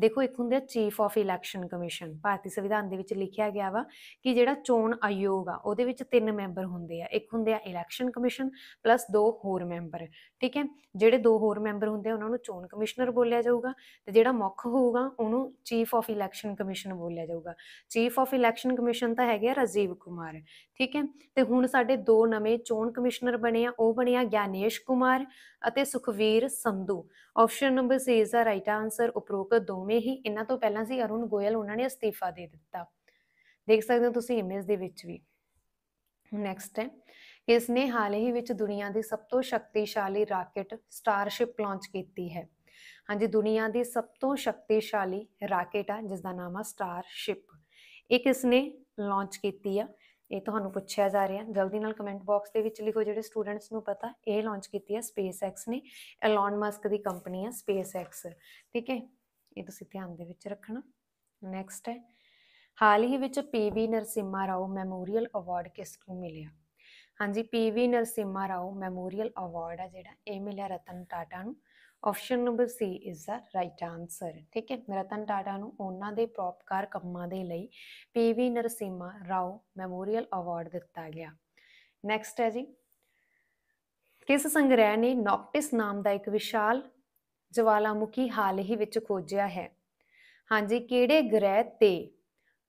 [SPEAKER 1] ਦੇਖੋ ਇੱਕ ਹੁੰਦੇ ਚੀਫ ਆਫ ਇਲੈਕਸ਼ਨ ਕਮਿਸ਼ਨ ਭਾਰਤੀ ਸੰਵਿਧਾਨ ਦੇ ਵਿੱਚ ਲਿਖਿਆ ਗਿਆ ਵਾ ਕਿ ਜਿਹੜਾ ਚੋਣ ਆਯੋਗ ਆ ਉਹਦੇ ਵਿੱਚ ਤਿੰਨ ਮੈਂਬਰ ਹੁੰਦੇ ਆ ਇੱਕ ਹੁੰਦੇ ਆ ਇਲੈਕਸ਼ਨ ਕਮਿਸ਼ਨ ਪਲੱਸ ਦੋ ਹੋਰ ਮੈਂਬਰ ਠੀਕ ਹੈ ਜਿਹੜੇ ਦੋ ਹੋਰ ਮੈਂਬਰ ਹੁੰਦੇ ਆ ਉਹਨਾਂ ਨੂੰ ਚੋਣ ਕਮਿਸ਼ਨਰ ਬੋਲਿਆ ਜਾਊਗਾ ਤੇ ਜਿਹੜਾ ਮੁੱਖ ਹੋਊਗਾ ਉਹਨੂੰ ਚੀਫ ਆਫ ਇਲੈਕਸ਼ਨ ਕਮਿਸ਼ਨ ਬੋਲਿਆ ਜਾਊਗਾ ਚੀਫ ਆਫ ਇਲੈਕਸ਼ਨ ਕਮਿਸ਼ਨ ਤਾਂ ਹੈਗੇ ਆ ਰਜੀਵ ਕੁਮਾਰ ਠੀਕ ਹੈ ਤੇ ਹੁਣ ਸਾਡੇ ਦੋ ਨਵੇਂ ਚੋਣ ਕਮਿਸ਼ਨਰ ਬਣੇ ਆ ਉਹ ਬਣੇ ਆ ਗਿਆਨੇਸ਼ ਕੁਮਾਰ ਅਤੇ Sukhbir Sandhu option number C is the right answer ਉਪਰੋਕਤ ਦੋਵੇਂ ਹੀ ਇਹਨਾਂ ਤੋਂ ਪਹਿਲਾਂ ਸੀ ਅਰੁਣ ਗੋਇਲ ਉਹਨਾਂ ਨੇ ਅਸਤੀਫਾ ਦੇ ਦਿੱਤਾ ਦੇਖ ਸਕਦੇ ਹੋ ਤੁਸੀਂ ਇਮੇਜ ਦੇ ਵਿੱਚ ਵੀ ਨੈਕਸਟ ਹੈ ਕਿਸ ਨੇ ਹਾਲ ਹੀ ਵਿੱਚ ਦੁਨੀਆ ਦੀ ਸਭ ਤੋਂ ਸ਼ਕਤੀਸ਼ਾਲੀ ਰਾਕੇਟ ਸਟਾਰਸ਼ਿਪ ਲਾਂਚ ਕੀਤੀ ਹੈ ਹਾਂਜੀ ਦੁਨੀਆ ਦੀ ਸਭ ਤੋਂ ਸ਼ਕਤੀਸ਼ਾਲੀ ਰਾਕੇਟ ਆ ਜਿਸ ਦਾ ਨਾਮ ਆ ਸਟਾਰਸ਼ਿਪ ਇਹ ਕਿਸ ਨੇ ਲਾਂਚ ਕੀਤੀ ਆ ਇਹ ਤੁਹਾਨੂੰ ਪੁੱਛਿਆ ਜਾ ਰਿਹਾ ਜਲਦੀ ਨਾਲ ਕਮੈਂਟ ਬਾਕਸ ਦੇ ਵਿੱਚ ਲਿਖੋ ਜਿਹੜੇ ਸਟੂਡੈਂਟਸ ਨੂੰ ਪਤਾ ਇਹ ਲਾਂਚ ਕੀਤੀ ਹੈ ਸਪੇਸ ਐਕਸ ਨੇ ਐਲਨ ਮਸਕ ਦੀ ਕੰਪਨੀ ਹੈ ਸਪੇਸ ਐਕਸ ਠੀਕ ਹੈ ਇਹ ਤੁਸੀਂ ਧਿਆਨ ਦੇ ਵਿੱਚ ਰੱਖਣਾ ਨੈਕਸਟ ਹੈ ਹਾਲ ਹੀ ਵਿੱਚ P V Narasimha Rao memorial award ਕਿਸ ਨੂੰ ਮਿਲਿਆ ਹਾਂਜੀ P V Narasimha Rao memorial award ਆ ਜਿਹੜਾ ਇਹ ਮਿਲਿਆ ਰਤਨ ਟਾਟਾ ਨੂੰ option number C is the right answer ਠੀਕ ਹੈ ਰਤਨ ਟਾਟਾ ਨੂੰ ਉਹਨਾਂ ਦੇ ਪ੍ਰੋਪਕਾਰ ਕੰਮਾਂ ਦੇ ਲਈ P V Narasimha Rao memorial award ਦਿੱਤਾ ਗਿਆ ਨੈਕਸਟ ਹੈ ਜੀ ਕਿਸ ਸੰਗ੍ਰਹਿ ਨੇ ਨੋਕਟਿਸ ਨਾਮ ਦਾ ਇੱਕ ਵਿਸ਼ਾਲ ਜਵਾਲਾਮੁਖੀ ਹਾਲ ਹੀ ਵਿੱਚ ਖੋਜਿਆ ਹੈ ਹਾਂਜੀ ਕਿਹੜੇ ਗ੍ਰਹਿ ਤੇ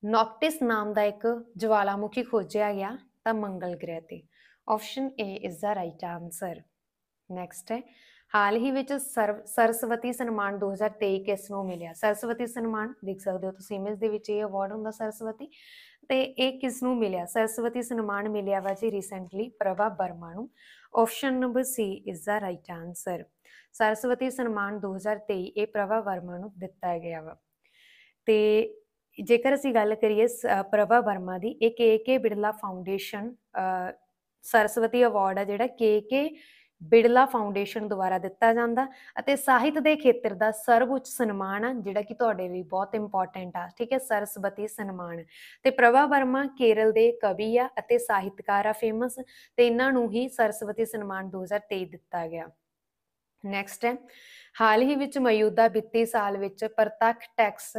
[SPEAKER 1] ਨੋਕਟਿਸ ਨਾਮ ਦਾ ਇੱਕ ਜਵਾਲਾਮੁਖੀ ਖੋਜਿਆ ਗਿਆ ਤਾਂ ਮੰਗਲ ਗ੍ਰਹਿ ਤੇ option A is the right answer next ਹੈ ਹਾਲ ਹੀ ਵਿੱਚ ਸਰਸਵਤੀ ਸਨਮਾਨ 2023 ਕਿਸ ਨੂੰ ਮਿਲਿਆ ਸਰਸਵਤੀ ਸਨਮਾਨ ਦੇਖ ਸਕਦੇ ਹੋ ਤੁਸੀਂ ਇਮੇਜ ਦੇ ਵਿੱਚ ਇਹ ਅਵਾਰਡ ਹੁੰਦਾ ਸਰਸਵਤੀ ਤੇ ਇਹ ਕਿਸ ਨੂੰ ਮਿਲਿਆ ਸਰਸਵਤੀ ਸਨਮਾਨ ਮਿਲਿਆ ਵਾ ਜੀ ਰੀਸੈਂਟਲੀ ਪ੍ਰਭਾ ਬਰਮਾ ਨੂੰ option number C is the right answer Saraswati Samman 2023 ਇਹ ਪ੍ਰਭਾ ਵਰਮਾ ਨੂੰ ਦਿੱਤਾ ਗਿਆ ਵਾ ਤੇ ਜੇਕਰ ਅਸੀਂ ਗੱਲ ਕਰੀਏ ਪ੍ਰਭਾ ਵਰਮਾ ਦੀ ਇਹ K K Birla foundation Saraswati award ਆ ਜਿਹੜਾ ਕੇ ਕੇ ਬਿੜਲਾ ਫਾਊਂਡੇਸ਼ਨ ਦੁਆਰਾ ਦਿੱਤਾ ਜਾਂਦਾ ਅਤੇ ਸਾਹਿਤ ਦੇ ਖੇਤਰ ਦਾ ਸਰਵਉੱਚ ਸਨਮਾਨ ਆ ਜਿਹੜਾ ਕਿ ਤੁਹਾਡੇ ਲਈ ਬਹੁਤ ਇੰਪੋਰਟੈਂਟ ਆ ਠੀਕ ਹੈ ਸਰਸਵਤੀ ਸਨਮਾਨ ਤੇ ਪ੍ਰਭਾ ਵਰਮਾ ਕੇਰਲ ਦੇ ਕਵੀ ਆ ਅਤੇ ਸਾਹਿਤਕਾਰ ਆ ਫੇਮਸ ਤੇ ਇਹਨਾਂ ਨੂੰ ਹੀ ਸਰਸਵਤੀ ਸਨਮਾਨ 2023 ਦਿੱਤਾ ਗਿਆ ਨੈਕਸਟ ਹੈ ਹਾਲ ਹੀ ਵਿੱਚ ਮੌਜੂਦਾ ਵਿੱਤੀ ਸਾਲ ਵਿੱਚ ਪ੍ਰਤੱਖ ਟੈਕਸ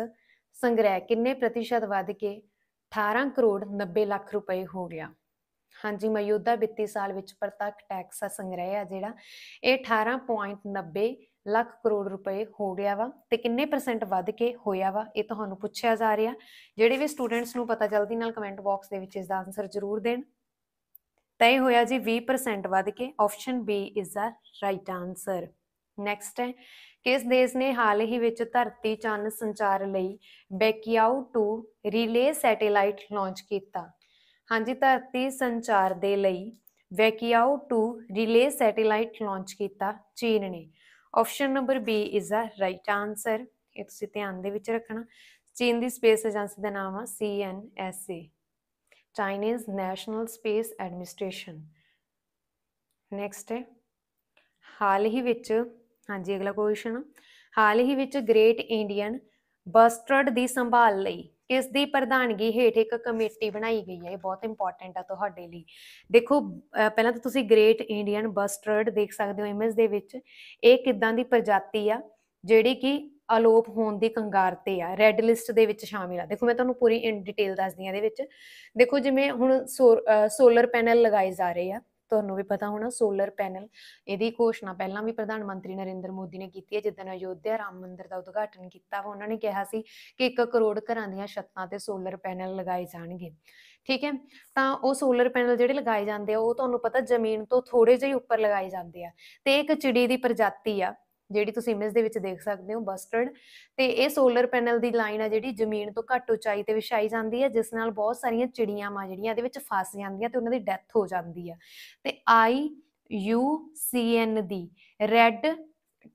[SPEAKER 1] ਸੰਗ੍ਰਹਿ ਕਿੰਨੇ ਪ੍ਰਤੀਸ਼ਤ ਵਧ ਕੇ 18 ਕਰੋੜ 90 ਲੱਖ ਰੁਪਏ ਹੋ ਗਿਆ ਹਾਂਜੀ ਮੌਜੂਦਾ ਵਿੱਤੀ ਸਾਲ ਵਿੱਚ ਪ੍ਰਤੱਖ ਟੈਕਸ ਸੰਗ੍ਰਹਿ ਆ ਜਿਹੜਾ ਇਹ 18.90 ਲੱਖ ਕਰੋੜ ਰੁਪਏ ਹੋ ਗਿਆ ਵਾ ਤੇ ਕਿੰਨੇ ਪਰਸੈਂਟ ਵੱਧ ਕੇ ਹੋਇਆ ਵਾ ਇਹ ਤੁਹਾਨੂੰ ਪੁੱਛਿਆ ਜਾ ਰਿਹਾ ਜਿਹੜੇ ਵੀ ਸਟੂਡੈਂਟਸ ਨੂੰ ਪਤਾ ਜਲਦੀ ਨਾਲ ਕਮੈਂਟ ਬਾਕਸ ਦੇ ਵਿੱਚ ਇਸ ਦਾ ਆਨਸਰ ਜ਼ਰੂਰ ਦੇਣ ਤੈ ਹੋਇਆ ਜੀ 20% ਵੱਧ ਕੇ option B is the right answer next ਹੈ ਕਿਸ ਦੇਸ਼ ਨੇ ਹਾਲ ਹੀ ਵਿੱਚ ਧਰਤੀ ਚੰਨ ਸੰਚਾਰ ਲਈ ਬੈਕਿਆਉ 2 ਰਿਲੇ ਸੈਟੇਲਾਈਟ ਲਾਂਚ ਕੀਤਾ ਹਾਂਜੀ ਧਰਤੀ ਸੰਚਾਰ ਦੇ ਲਈ ਵੈਕਿਆਓ 2 ਰਿਲੇ ਸੈਟੇਲਾਈਟ ਲਾਂਚ ਕੀਤਾ ਚੀਨ ਨੇ ਆਪਸ਼ਨ ਨੰਬਰ B ਇਜ਼ ਅ ਰਾਈਟ ਆਨਸਰ ਇਹ ਤੁਸੀਂ ਧਿਆਨ ਦੇ ਵਿੱਚ ਰੱਖਣਾ ਚੀਨ ਦੀ ਸਪੇਸ ਏਜੰਸੀ ਦਾ ਨਾਮ ਆ CNSA Chinese national space administration next ਹੈ ਹਾਲ ਹੀ ਵਿੱਚ ਹਾਂਜੀ ਅਗਲਾ ਕੁਐਸਚਨ ਹਾਲ ਹੀ ਵਿੱਚ ਗ੍ਰੇਟ ਇੰਡੀਅਨ ਬਸਟਰਡ ਦੀ ਸੰਭਾਲ ਲਈ ਇਸ ਦੀ ਪ੍ਰਧਾਨਗੀ ਹੇਠ ਇੱਕ ਕਮੇਟੀ ਬਣਾਈ ਗਈ ਹੈ ਇਹ ਬਹੁਤ ਇੰਪੋਰਟੈਂਟ ਆ ਤੁਹਾਡੇ ਲਈ ਦੇਖੋ ਪਹਿਲਾਂ ਤਾਂ ਤੁਸੀਂ ਗ੍ਰੇਟ ਇੰਡੀਅਨ ਬਸਟਰਡ ਦੇਖ ਸਕਦੇ ਹੋ ਇਮੇਜ ਦੇ ਵਿੱਚ ਇਹ ਕਿੱਦਾਂ ਦੀ ਪ੍ਰਜਾਤੀ ਆ ਜਿਹੜੀ ਕਿ ਅਲੋਪ ਹੋਣ ਦੀ ਕੰਗਾਰ ਤੇ ਆ ਰੈੱਡ ਲਿਸਟ ਦੇ ਵਿੱਚ ਸ਼ਾਮਿਲ ਆ ਦੇਖੋ ਮੈਂ ਤੁਹਾਨੂੰ ਪੂਰੀ ਇਨ ਡਿਟੇਲ ਦੱਸਦੀ ਆ ਇਹਦੇ ਵਿੱਚ ਦੇਖੋ ਜਿਵੇਂ ਹੁਣ ਸੋਲਰ ਪੈਨਲ ਲਗਾਏ ਜਾ ਰਹੇ ਆ ਤੁਹਾਨੂੰ ਵੀ ਪਤਾ ਹੋਣਾ ਸੋਲਰ ਪੈਨਲ ਇਹਦੀ ਘੋਸ਼ਣਾ ਪਹਿਲਾਂ ਵੀ ਪ੍ਰਧਾਨ ਮੰਤਰੀ ਨਰਿੰਦਰ ਮੋਦੀ ਨੇ ਕੀਤੀ ਹੈ ਜਿੱਦਣ ਅਯੋਧਿਆ ਰਾਮ ਮੰਦਿਰ ਦਾ ਉਦਘਾਟਨ ਕੀਤਾ ਵਾ ਉਹਨਾਂ ਨੇ ਕਿਹਾ ਸੀ ਕਿ 1 ਕਰੋੜ ਘਰਾਂ ਦੀਆਂ ਛੱਤਾਂ ਤੇ ਸੋਲਰ ਪੈਨਲ ਲਗਾਏ ਜਾਣਗੇ ਠੀਕ ਹੈ ਤਾਂ ਉਹ ਸੋਲਰ ਪੈਨਲ ਜਿਹੜੇ ਲਗਾਏ ਜਾਂਦੇ ਆ ਉਹ ਤੁਹਾਨੂੰ ਪਤਾ ਜ਼ਮੀਨ ਤੋਂ ਥੋੜੇ ਜਿਹੇ ਉੱਪਰ ਲਗਾਏ ਜਾਂਦੇ ਆ ਤੇ ਇੱਕ ਚਿੜੀ ਦੀ ਪ੍ਰਜਾਤੀ ਆ ਜਿਹੜੀ ਤੁਸੀਂ ਇਮੇਜ ਦੇ ਵਿੱਚ ਦੇਖ ਸਕਦੇ ਹੋ ਬਸਟਰਡ ਤੇ ਇਹ ਸੋਲਰ ਪੈਨਲ ਦੀ ਲਾਈਨ ਆ ਜਿਹੜੀ ਜ਼ਮੀਨ ਤੋਂ ਘੱਟ ਉਚਾਈ ਤੇ ਵਿਛਾਈ ਜਾਂਦੀ ਹੈ ਜਿਸ ਨਾਲ ਬਹੁਤ ਸਾਰੀਆਂ ਚਿੜੀਆਂ ਮਾ ਜਿਹੜੀਆਂ ਇਹਦੇ ਵਿੱਚ ਫਸ ਜਾਂਦੀਆਂ ਤੇ ਉਹਨਾਂ ਦੀ ਡੈਥ ਹੋ ਜਾਂਦੀ ਆ ਤੇ ਆਈ ਯੂ ਸੀ ਐਨ ਦੀ ਰੈੱਡ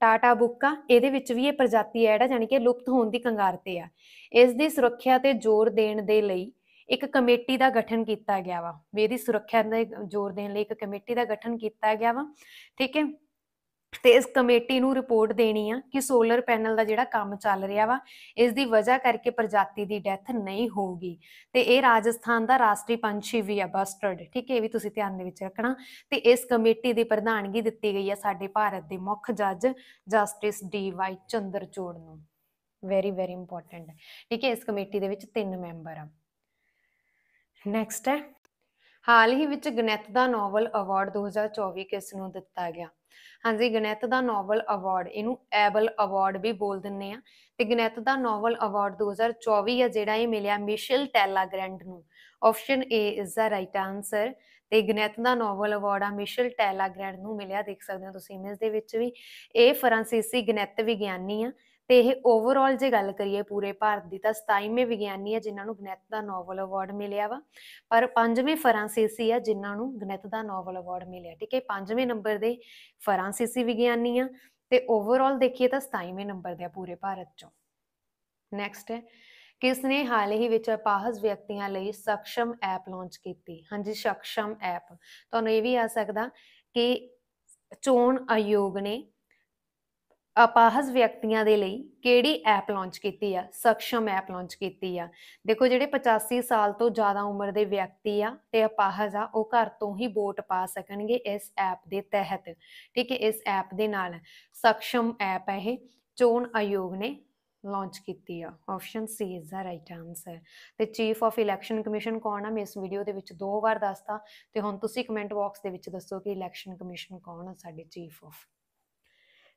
[SPEAKER 1] ਟਾਟਾ ਬੁੱਕਾ ਇਹਦੇ ਵਿੱਚ ਵੀ ਇਹ ਪ੍ਰਜਾਤੀ ਐਡ ਆ ਜਾਨੀ ਕਿ ਲੁਪਤ ਹੋਣ ਦੀ ਕੰਗਾਰ ਤੇ ਆ ਇਸ ਦੀ ਸੁਰੱਖਿਆ ਤੇ ਜ਼ੋਰ ਦੇਣ ਦੇ ਲਈ ਇੱਕ ਕਮੇਟੀ ਦਾ ਗਠਨ ਕੀਤਾ ਗਿਆ ਵਾ ਵੀ ਇਹਦੀ ਸੁਰੱਖਿਆ ਦੇ ਜ਼ੋਰ ਦੇਣ ਲਈ ਇੱਕ ਕਮੇਟੀ ਦਾ ਗਠਨ ਕੀਤਾ ਗਿਆ ਵਾ ਠੀਕ ਹੈ ਤੇ ਇਸ ਕਮੇਟੀ ਨੂੰ ਰਿਪੋਰਟ ਦੇਣੀ ਆ ਕਿ ਸੋਲਰ ਪੈਨਲ ਦਾ ਜਿਹੜਾ ਕੰਮ ਚੱਲ ਰਿਹਾ ਵਾ ਇਸ ਦੀ ਵਜ੍ਹਾ ਕਰਕੇ ਪ੍ਰਜਾਤੀ ਦੀ ਡੈਥ ਨਹੀਂ ਹੋਊਗੀ ਤੇ ਇਹ ਰਾਜਸਥਾਨ ਦਾ ਰਾਸ਼ਟਰੀ ਪੰਛੀ ਵੀ ਆ ਬਸਟਰਡ ਠੀਕ ਹੈ ਇਹ ਵੀ ਤੁਸੀਂ ਧਿਆਨ ਦੇ ਵਿੱਚ ਰੱਖਣਾ ਤੇ ਇਸ ਕਮੇਟੀ ਦੀ ਪ੍ਰਧਾਨਗੀ ਦਿੱਤੀ ਗਈ ਆ ਸਾਡੇ ਭਾਰਤ ਦੇ ਮੁੱਖ ਜੱਜ ਜਸਟਿਸ ਡੀ ਵਾਈ ਚੰਦਰਚੂੜ ਨੂੰ ਵੈਰੀ ਵੈਰੀ ਇੰਪੋਰਟੈਂਟ ਠੀਕ ਹੈ ਇਸ ਕਮੇਟੀ ਦੇ ਵਿੱਚ ਤਿੰਨ ਮੈਂਬਰ ਆ ਨੈਕਸਟ ਹੈ ਹਾਲ ਹੀ ਵਿੱਚ ਗਣਿਤ ਦਾ ਨੋਵਲ ਅਵਾਰਡ 2024 ਕਿਸ ਨੂੰ ਦਿੱਤਾ ਗਿਆ ਹਾਂਜੀ ਗਣਿਤ ਦਾ ਨੋਬਲ ਅਵਾਰਡ ਇਹਨੂੰ ਐਬਲ ਅਵਾਰਡ ਵੀ ਬੋਲ ਦਿੰਨੇ ਆ ਤੇ ਗਣਿਤ ਦਾ ਨੋਬਲ ਅਵਾਰਡ 2024 ਆ ਜਿਹੜਾ ਇਹ ਮਿਲਿਆ ਮਿਸ਼ਲ ਟੈਲਾ ਗ੍ਰੈਂਡ ਨੂੰ option A is the right answer ਤੇ ਗਣਿਤ ਦਾ ਨੋਬਲ ਅਵਾਰਡ ਆ ਮਿਸ਼ਲ ਟੈਲਾ ਗ੍ਰੈਂਡ ਨੂੰ ਮਿਲਿਆ ਦੇਖ ਸਕਦੇ ਹੋ ਤੁਸੀਂ ਇਮੇਜ ਦੇ ਵਿੱਚ ਵੀ ਇਹ ਫਰਾਂਸੀਸੀ ਗਣਿਤ ਵਿਗਿਆਨੀ ਆ ਤੇ ਇਹ ਓਵਰਆਲ ਜੇ ਗੱਲ ਕਰੀਏ ਪੂਰੇ ਭਾਰਤ ਦੀ ਤਾਂ 27ਵੇਂ ਵਿਗਿਆਨੀ ਆ ਜਿਨ੍ਹਾਂ ਨੂੰ ਗਣਿਤ ਦਾ ਨੋਬਲ ਅਵਾਰਡ ਮਿਲਿਆ ਵਾ ਪਰ 5ਵੇਂ ਫਰਾਂਸੀਸੀ ਆ ਜਿਨ੍ਹਾਂ ਨੂੰ ਗਣਿਤ ਦਾ ਨੋਬਲ ਅਵਾਰਡ ਮਿਲਿਆ ਠੀਕ ਹੈ 5ਵੇਂ ਨੰਬਰ ਦੇ ਫਰਾਂਸੀਸੀ ਵਿਗਿਆਨੀ ਆ ਤੇ ਓਵਰਆਲ ਦੇਖੀਏ ਤਾਂ 27ਵੇਂ ਨੰਬਰ ਦੇ ਆ ਪੂਰੇ ਭਾਰਤ ਚੋਂ ਨੈਕਸਟ ਹੈ ਕਿਸ ਨੇ ਹਾਲ ਹੀ ਵਿੱਚ ਅਪਾਹਜ ਵਿਅਕਤੀਆਂ ਲਈ ਸਖਸ਼ਮ ਐਪ ਲਾਂਚ ਕੀਤੀ ਹਾਂਜੀ ਸਖਸ਼ਮ ਐਪ ਤੁਹਾਨੂੰ ਇਹ ਵੀ ਆ ਸਕਦਾ ਕਿ ਚੋਣ ਆਯੋਗ ਨੇ ਅਪਾਹਜ ਵਿਅਕਤੀਆਂ ਦੇ ਲਈ ਕਿਹੜੀ ਐਪ ਲਾਂਚ ਕੀਤੀ ਆ ਸક્ષਮ ਐਪ ਲਾਂਚ ਕੀਤੀ ਆ ਦੇਖੋ ਜਿਹੜੇ 85 ਸਾਲ ਤੋਂ ਜ਼ਿਆਦਾ ਉਮਰ ਦੇ ਵਿਅਕਤੀ ਆ ਤੇ ਅਪਾਹਜ ਆ ਉਹ ਘਰ ਤੋਂ ਹੀ ਵੋਟ ਪਾ ਸਕਣਗੇ ਇਸ ਐਪ ਦੇ ਤਹਿਤ ਠੀਕ ਹੈ ਇਸ ਐਪ ਦੇ ਨਾਲ ਸક્ષਮ ਐਪ ਹੈ ਇਹ ਚੋਣ ਆਯੋਗ ਨੇ ਲਾਂਚ ਕੀਤੀ ਆ option C is the right answer ਤੇ ਚੀਫ ਆਫ ਇਲੈਕਸ਼ਨ ਕਮਿਸ਼ਨ ਕੌਣ ਆ ਮੈਂ ਇਸ ਵੀਡੀਓ ਦੇ ਵਿੱਚ ਦੋ ਵਾਰ ਦੱਸਤਾ ਤੇ ਹੁਣ ਤੁਸੀਂ ਕਮੈਂਟ ਬਾਕਸ ਦੇ ਵਿੱਚ ਦੱਸੋ ਕਿ ਇਲੈਕਸ਼ਨ ਕਮਿਸ਼ਨ ਕੌਣ ਆ ਸਾਡੇ ਚੀਫ ਆਫ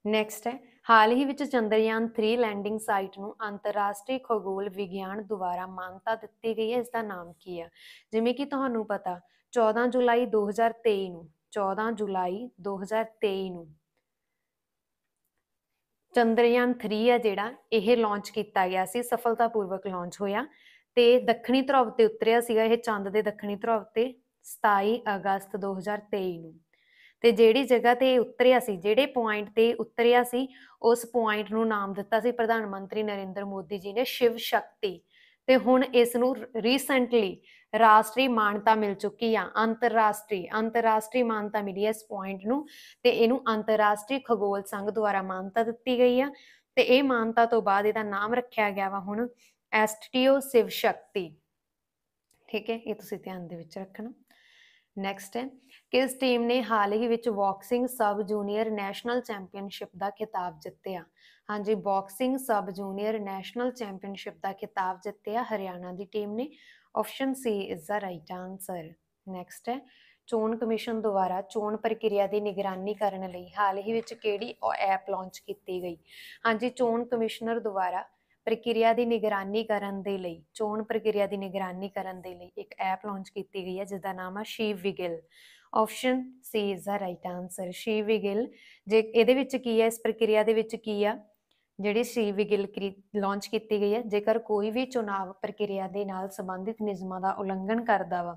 [SPEAKER 1] ਨੈਕਸਟ ਹੈ ਹਾਲ ਹੀ ਵਿੱਚ ਚੰਦਰਯਾਨ 3 ਲੈਂਡਿੰਗ ਸਾਈਟ ਨੂੰ ਅੰਤਰਰਾਸ਼ਟਰੀ ਖਗੋਲ ਵਿਗਿਆਨ ਦੁਆਰਾ ਮਾਨਤਾ ਦਿੱਤੀ ਗਈ ਹੈ ਇਸ ਦਾ ਨਾਮ ਕੀ ਹੈ ਜਿਵੇਂ ਕਿ ਤੁਹਾਨੂੰ ਪਤਾ 14 ਜੁਲਾਈ 2023 ਨੂੰ 14 ਜੁਲਾਈ 2023 ਨੂੰ ਚੰਦਰਯਾਨ 3 ਹੈ ਜਿਹੜਾ ਇਹ ਲਾਂਚ ਕੀਤਾ ਗਿਆ ਸੀ ਸਫਲਤਾਪੂਰਵਕ ਲਾਂਚ ਹੋਇਆ ਤੇ ਦੱਖਣੀ ਧਰੁਵ ਤੇ ਉਤਰਿਆ ਸੀਗਾ ਇਹ ਚੰਦ ਦੇ ਦੱਖਣੀ ਧਰੁਵ ਤੇ 27 ਅਗਸਤ 2023 ਨੂੰ ਤੇ ਜਿਹੜੀ ਜਗ੍ਹਾ ਤੇ ਉਤਰਿਆ ਸੀ ਜਿਹੜੇ ਪੁਆਇੰਟ ਤੇ ਉਤਰਿਆ ਸੀ ਉਸ ਪੁਆਇੰਟ ਨੂੰ ਨਾਮ ਦਿੱਤਾ ਸੀ ਪ੍ਰਧਾਨ ਮੰਤਰੀ ਨਰਿੰਦਰ ਮੋਦੀ ਜੀ ਨੇ ਸ਼ਿਵ ਸ਼ਕਤੀ ਤੇ ਹੁਣ ਇਸ ਨੂੰ ਰੀਸੈਂਟਲੀ ਰਾਸ਼ਟਰੀ ਮਾਨਤਾ ਮਿਲ ਚੁੱਕੀ ਆ ਅੰਤਰਰਾਸ਼ਟਰੀ ਅੰਤਰਰਾਸ਼ਟਰੀ ਮਾਨਤਾ ਮਿਲੀ ਇਸ ਪੁਆਇੰਟ ਨੂੰ ਤੇ ਇਹਨੂੰ ਅੰਤਰਰਾਸ਼ਟਰੀ ਖਗੋਲ ਸੰਘ ਦੁਆਰਾ ਮਾਨਤਾ ਦਿੱਤੀ ਗਈ ਆ ਤੇ ਇਹ ਮਾਨਤਾ ਤੋਂ ਬਾਅਦ ਇਹਦਾ ਨਾਮ ਰੱਖਿਆ ਗਿਆ ਵਾ ਹੁਣ ਐਸਟੀਓ ਸਿਵ ਸ਼ਕਤੀ ਠੀਕ ਹੈ ਇਹ ਤੁਸੀਂ ਧਿਆਨ ਦੇ ਵਿੱਚ ਰੱਖਣਾ ਨੈਕਸਟ ਹੈ ਕਿਸ ਟੀਮ ਨੇ ਹਾਲ ਹੀ ਵਿੱਚ boxing sub junior national championship ਦਾ ਖਿਤਾਬ ਜਿੱਤਿਆ ਹਾਂਜੀ boxing sub junior national championship ਦਾ ਖਿਤਾਬ ਜਿੱਤਿਆ ਹਰਿਆਣਾ ਦੀ ਟੀਮ ਨੇ option C is the right answer next ਹੈ ਚੋਣ ਕਮਿਸ਼ਨ ਦੁਆਰਾ ਚੋਣ ਪ੍ਰਕਿਰਿਆ ਦੀ ਨਿਗਰਾਨੀ ਕਰਨ ਲਈ ਹਾਲ ਹੀ ਵਿੱਚ ਕਿਹੜੀ ਐਪ ਲਾਂਚ ਕੀਤੀ ਗਈ ਹਾਂਜੀ ਚੋਣ ਕਮਿਸ਼ਨਰ ਦੁਆਰਾ ਪ੍ਰਕਿਰਿਆ ਦੀ ਨਿਗਰਾਨੀ ਕਰਨ ਦੇ ਲਈ ਚੋਣ ਪ੍ਰਕਿਰਿਆ ਦੀ ਨਿਗਰਾਨੀ ਕਰਨ ਦੇ ਲਈ ਇੱਕ ਐਪ ਲਾਂਚ ਕੀਤੀ ਗਈ ਹੈ ਜਿਸ ਦਾ ਨਾਮ ਹੈ ਸ਼ੀਵ ਵਿਗਿਲ option C is the right answer ਸ਼ੀਵ ਵਿਗਿਲ ਜੇ ਇਹਦੇ ਵਿੱਚ ਕੀ ਹੈ ਇਸ ਪ੍ਰਕਿਰਿਆ ਦੇ ਵਿੱਚ ਕੀ ਆ ਜਿਹੜੀ ਸ਼ੀਵ ਵਿਗਿਲ ਲਾਂਚ ਕੀਤੀ ਗਈ ਹੈ ਜੇਕਰ ਕੋਈ ਵੀ ਚੋਣਾਂ ਪ੍ਰਕਿਰਿਆ ਦੇ ਨਾਲ ਸੰਬੰਧਿਤ ਨਿਯਮਾਂ ਦਾ ਉਲੰਘਣ ਕਰਦਾ ਵਾ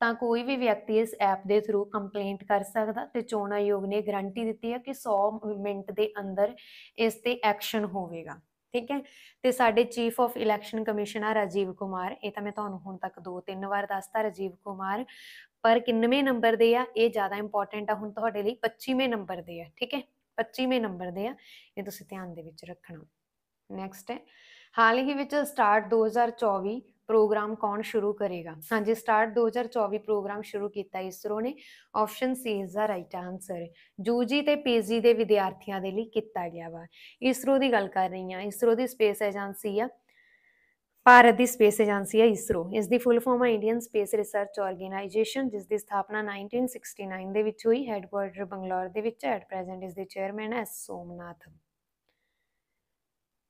[SPEAKER 1] ਤਾਂ ਕੋਈ ਵੀ ਵਿਅਕਤੀ ਇਸ ਐਪ ਦੇ ਥਰੂ ਕੰਪਲੇਂਟ ਕਰ ਸਕਦਾ ਤੇ ਚੋਣ ਆਯੋਗ ਨੇ ਗਾਰੰਟੀ ਦਿੱਤੀ ਹੈ ਕਿ 100 ਮਿੰਟ ਦੇ ਅੰਦਰ ਇਸ ਤੇ ਐਕਸ਼ਨ ਹੋਵੇਗਾ ਠੀਕ ਹੈ ਤੇ ਸਾਡੇ chief of election commissioner Rajiv Kumar ਇਹ ਤਾਂ ਮੈਂ ਤੁਹਾਨੂੰ ਹੁਣ ਤੱਕ ਦੋ ਤਿੰਨ ਵਾਰ ਦੱਸਤਾ ਰਾਜੀਵ ਕੁਮਾਰ ਪਰ ਕਿੰਨਵੇਂ ਨੰਬਰ ਦੇ ਆ ਇਹ ਜ਼ਿਆਦਾ ਇੰਪੋਰਟੈਂਟ ਆ ਹੁਣ ਤੁਹਾਡੇ ਲਈ 25ਵੇਂ ਨੰਬਰ ਦੇ ਆ ਠੀਕ ਹੈ 25ਵੇਂ ਨੰਬਰ ਦੇ ਆ ਇਹ ਤੁਸੀਂ ਧਿਆਨ ਦੇ ਵਿੱਚ ਰੱਖਣਾ ਨੈਕਸਟ ਹੈ ਹਾਲ ਹੀ ਵਿੱਚ ਸਟਾਰਟ 2024 ਪ੍ਰੋਗਰਾਮ ਕੌਣ ਸ਼ੁਰੂ ਕਰੇਗਾ ਹਾਂਜੀ ਸਟਾਰਟ 2024 ਪ੍ਰੋਗਰਾਮ ਸ਼ੁਰੂ ਕੀਤਾ ਇਸਰੋ ਨੇ option C is the right answer ਜੂਜੀ ਤੇ ਪੀਜੀ ਦੇ ਵਿਦਿਆਰਥੀਆਂ ਦੇ ਲਈ ਕੀਤਾ ਗਿਆ ਵਾ ਇਸਰੋ ਦੀ ਗੱਲ ਕਰ ਰਹੀ ਆ ਇਸਰੋ ਦੀ ਸਪੇਸ ਏਜੰਸੀ ਆ ਭਾਰਤ ਦੀ ਸਪੇਸ ਏਜੰਸੀ ਹੈ ਇਸਰੋ ਇਸ ਦੀ ਫੁੱਲ ਫਾਰਮ ਹੈ ਇੰਡੀਅਨ ਸਪੇਸ ਰਿਸਰਚ ਆਰਗੇਨਾਈਜੇਸ਼ਨ ਜਿਸ ਦੀ ਸਥਾਪਨਾ 1969 ਦੇ ਵਿੱਚ ਹੋਈ ਹੈਡਕੁਆਰਟਰ ਬੰਗਲੌਰ ਦੇ ਵਿੱਚ ਐਟ ਪ੍ਰੈਜ਼ੈਂਟ ਇਸ ਦੇ ਚੇਅਰਮੈਨ ਐਸ ਸੋਮਨਾਥ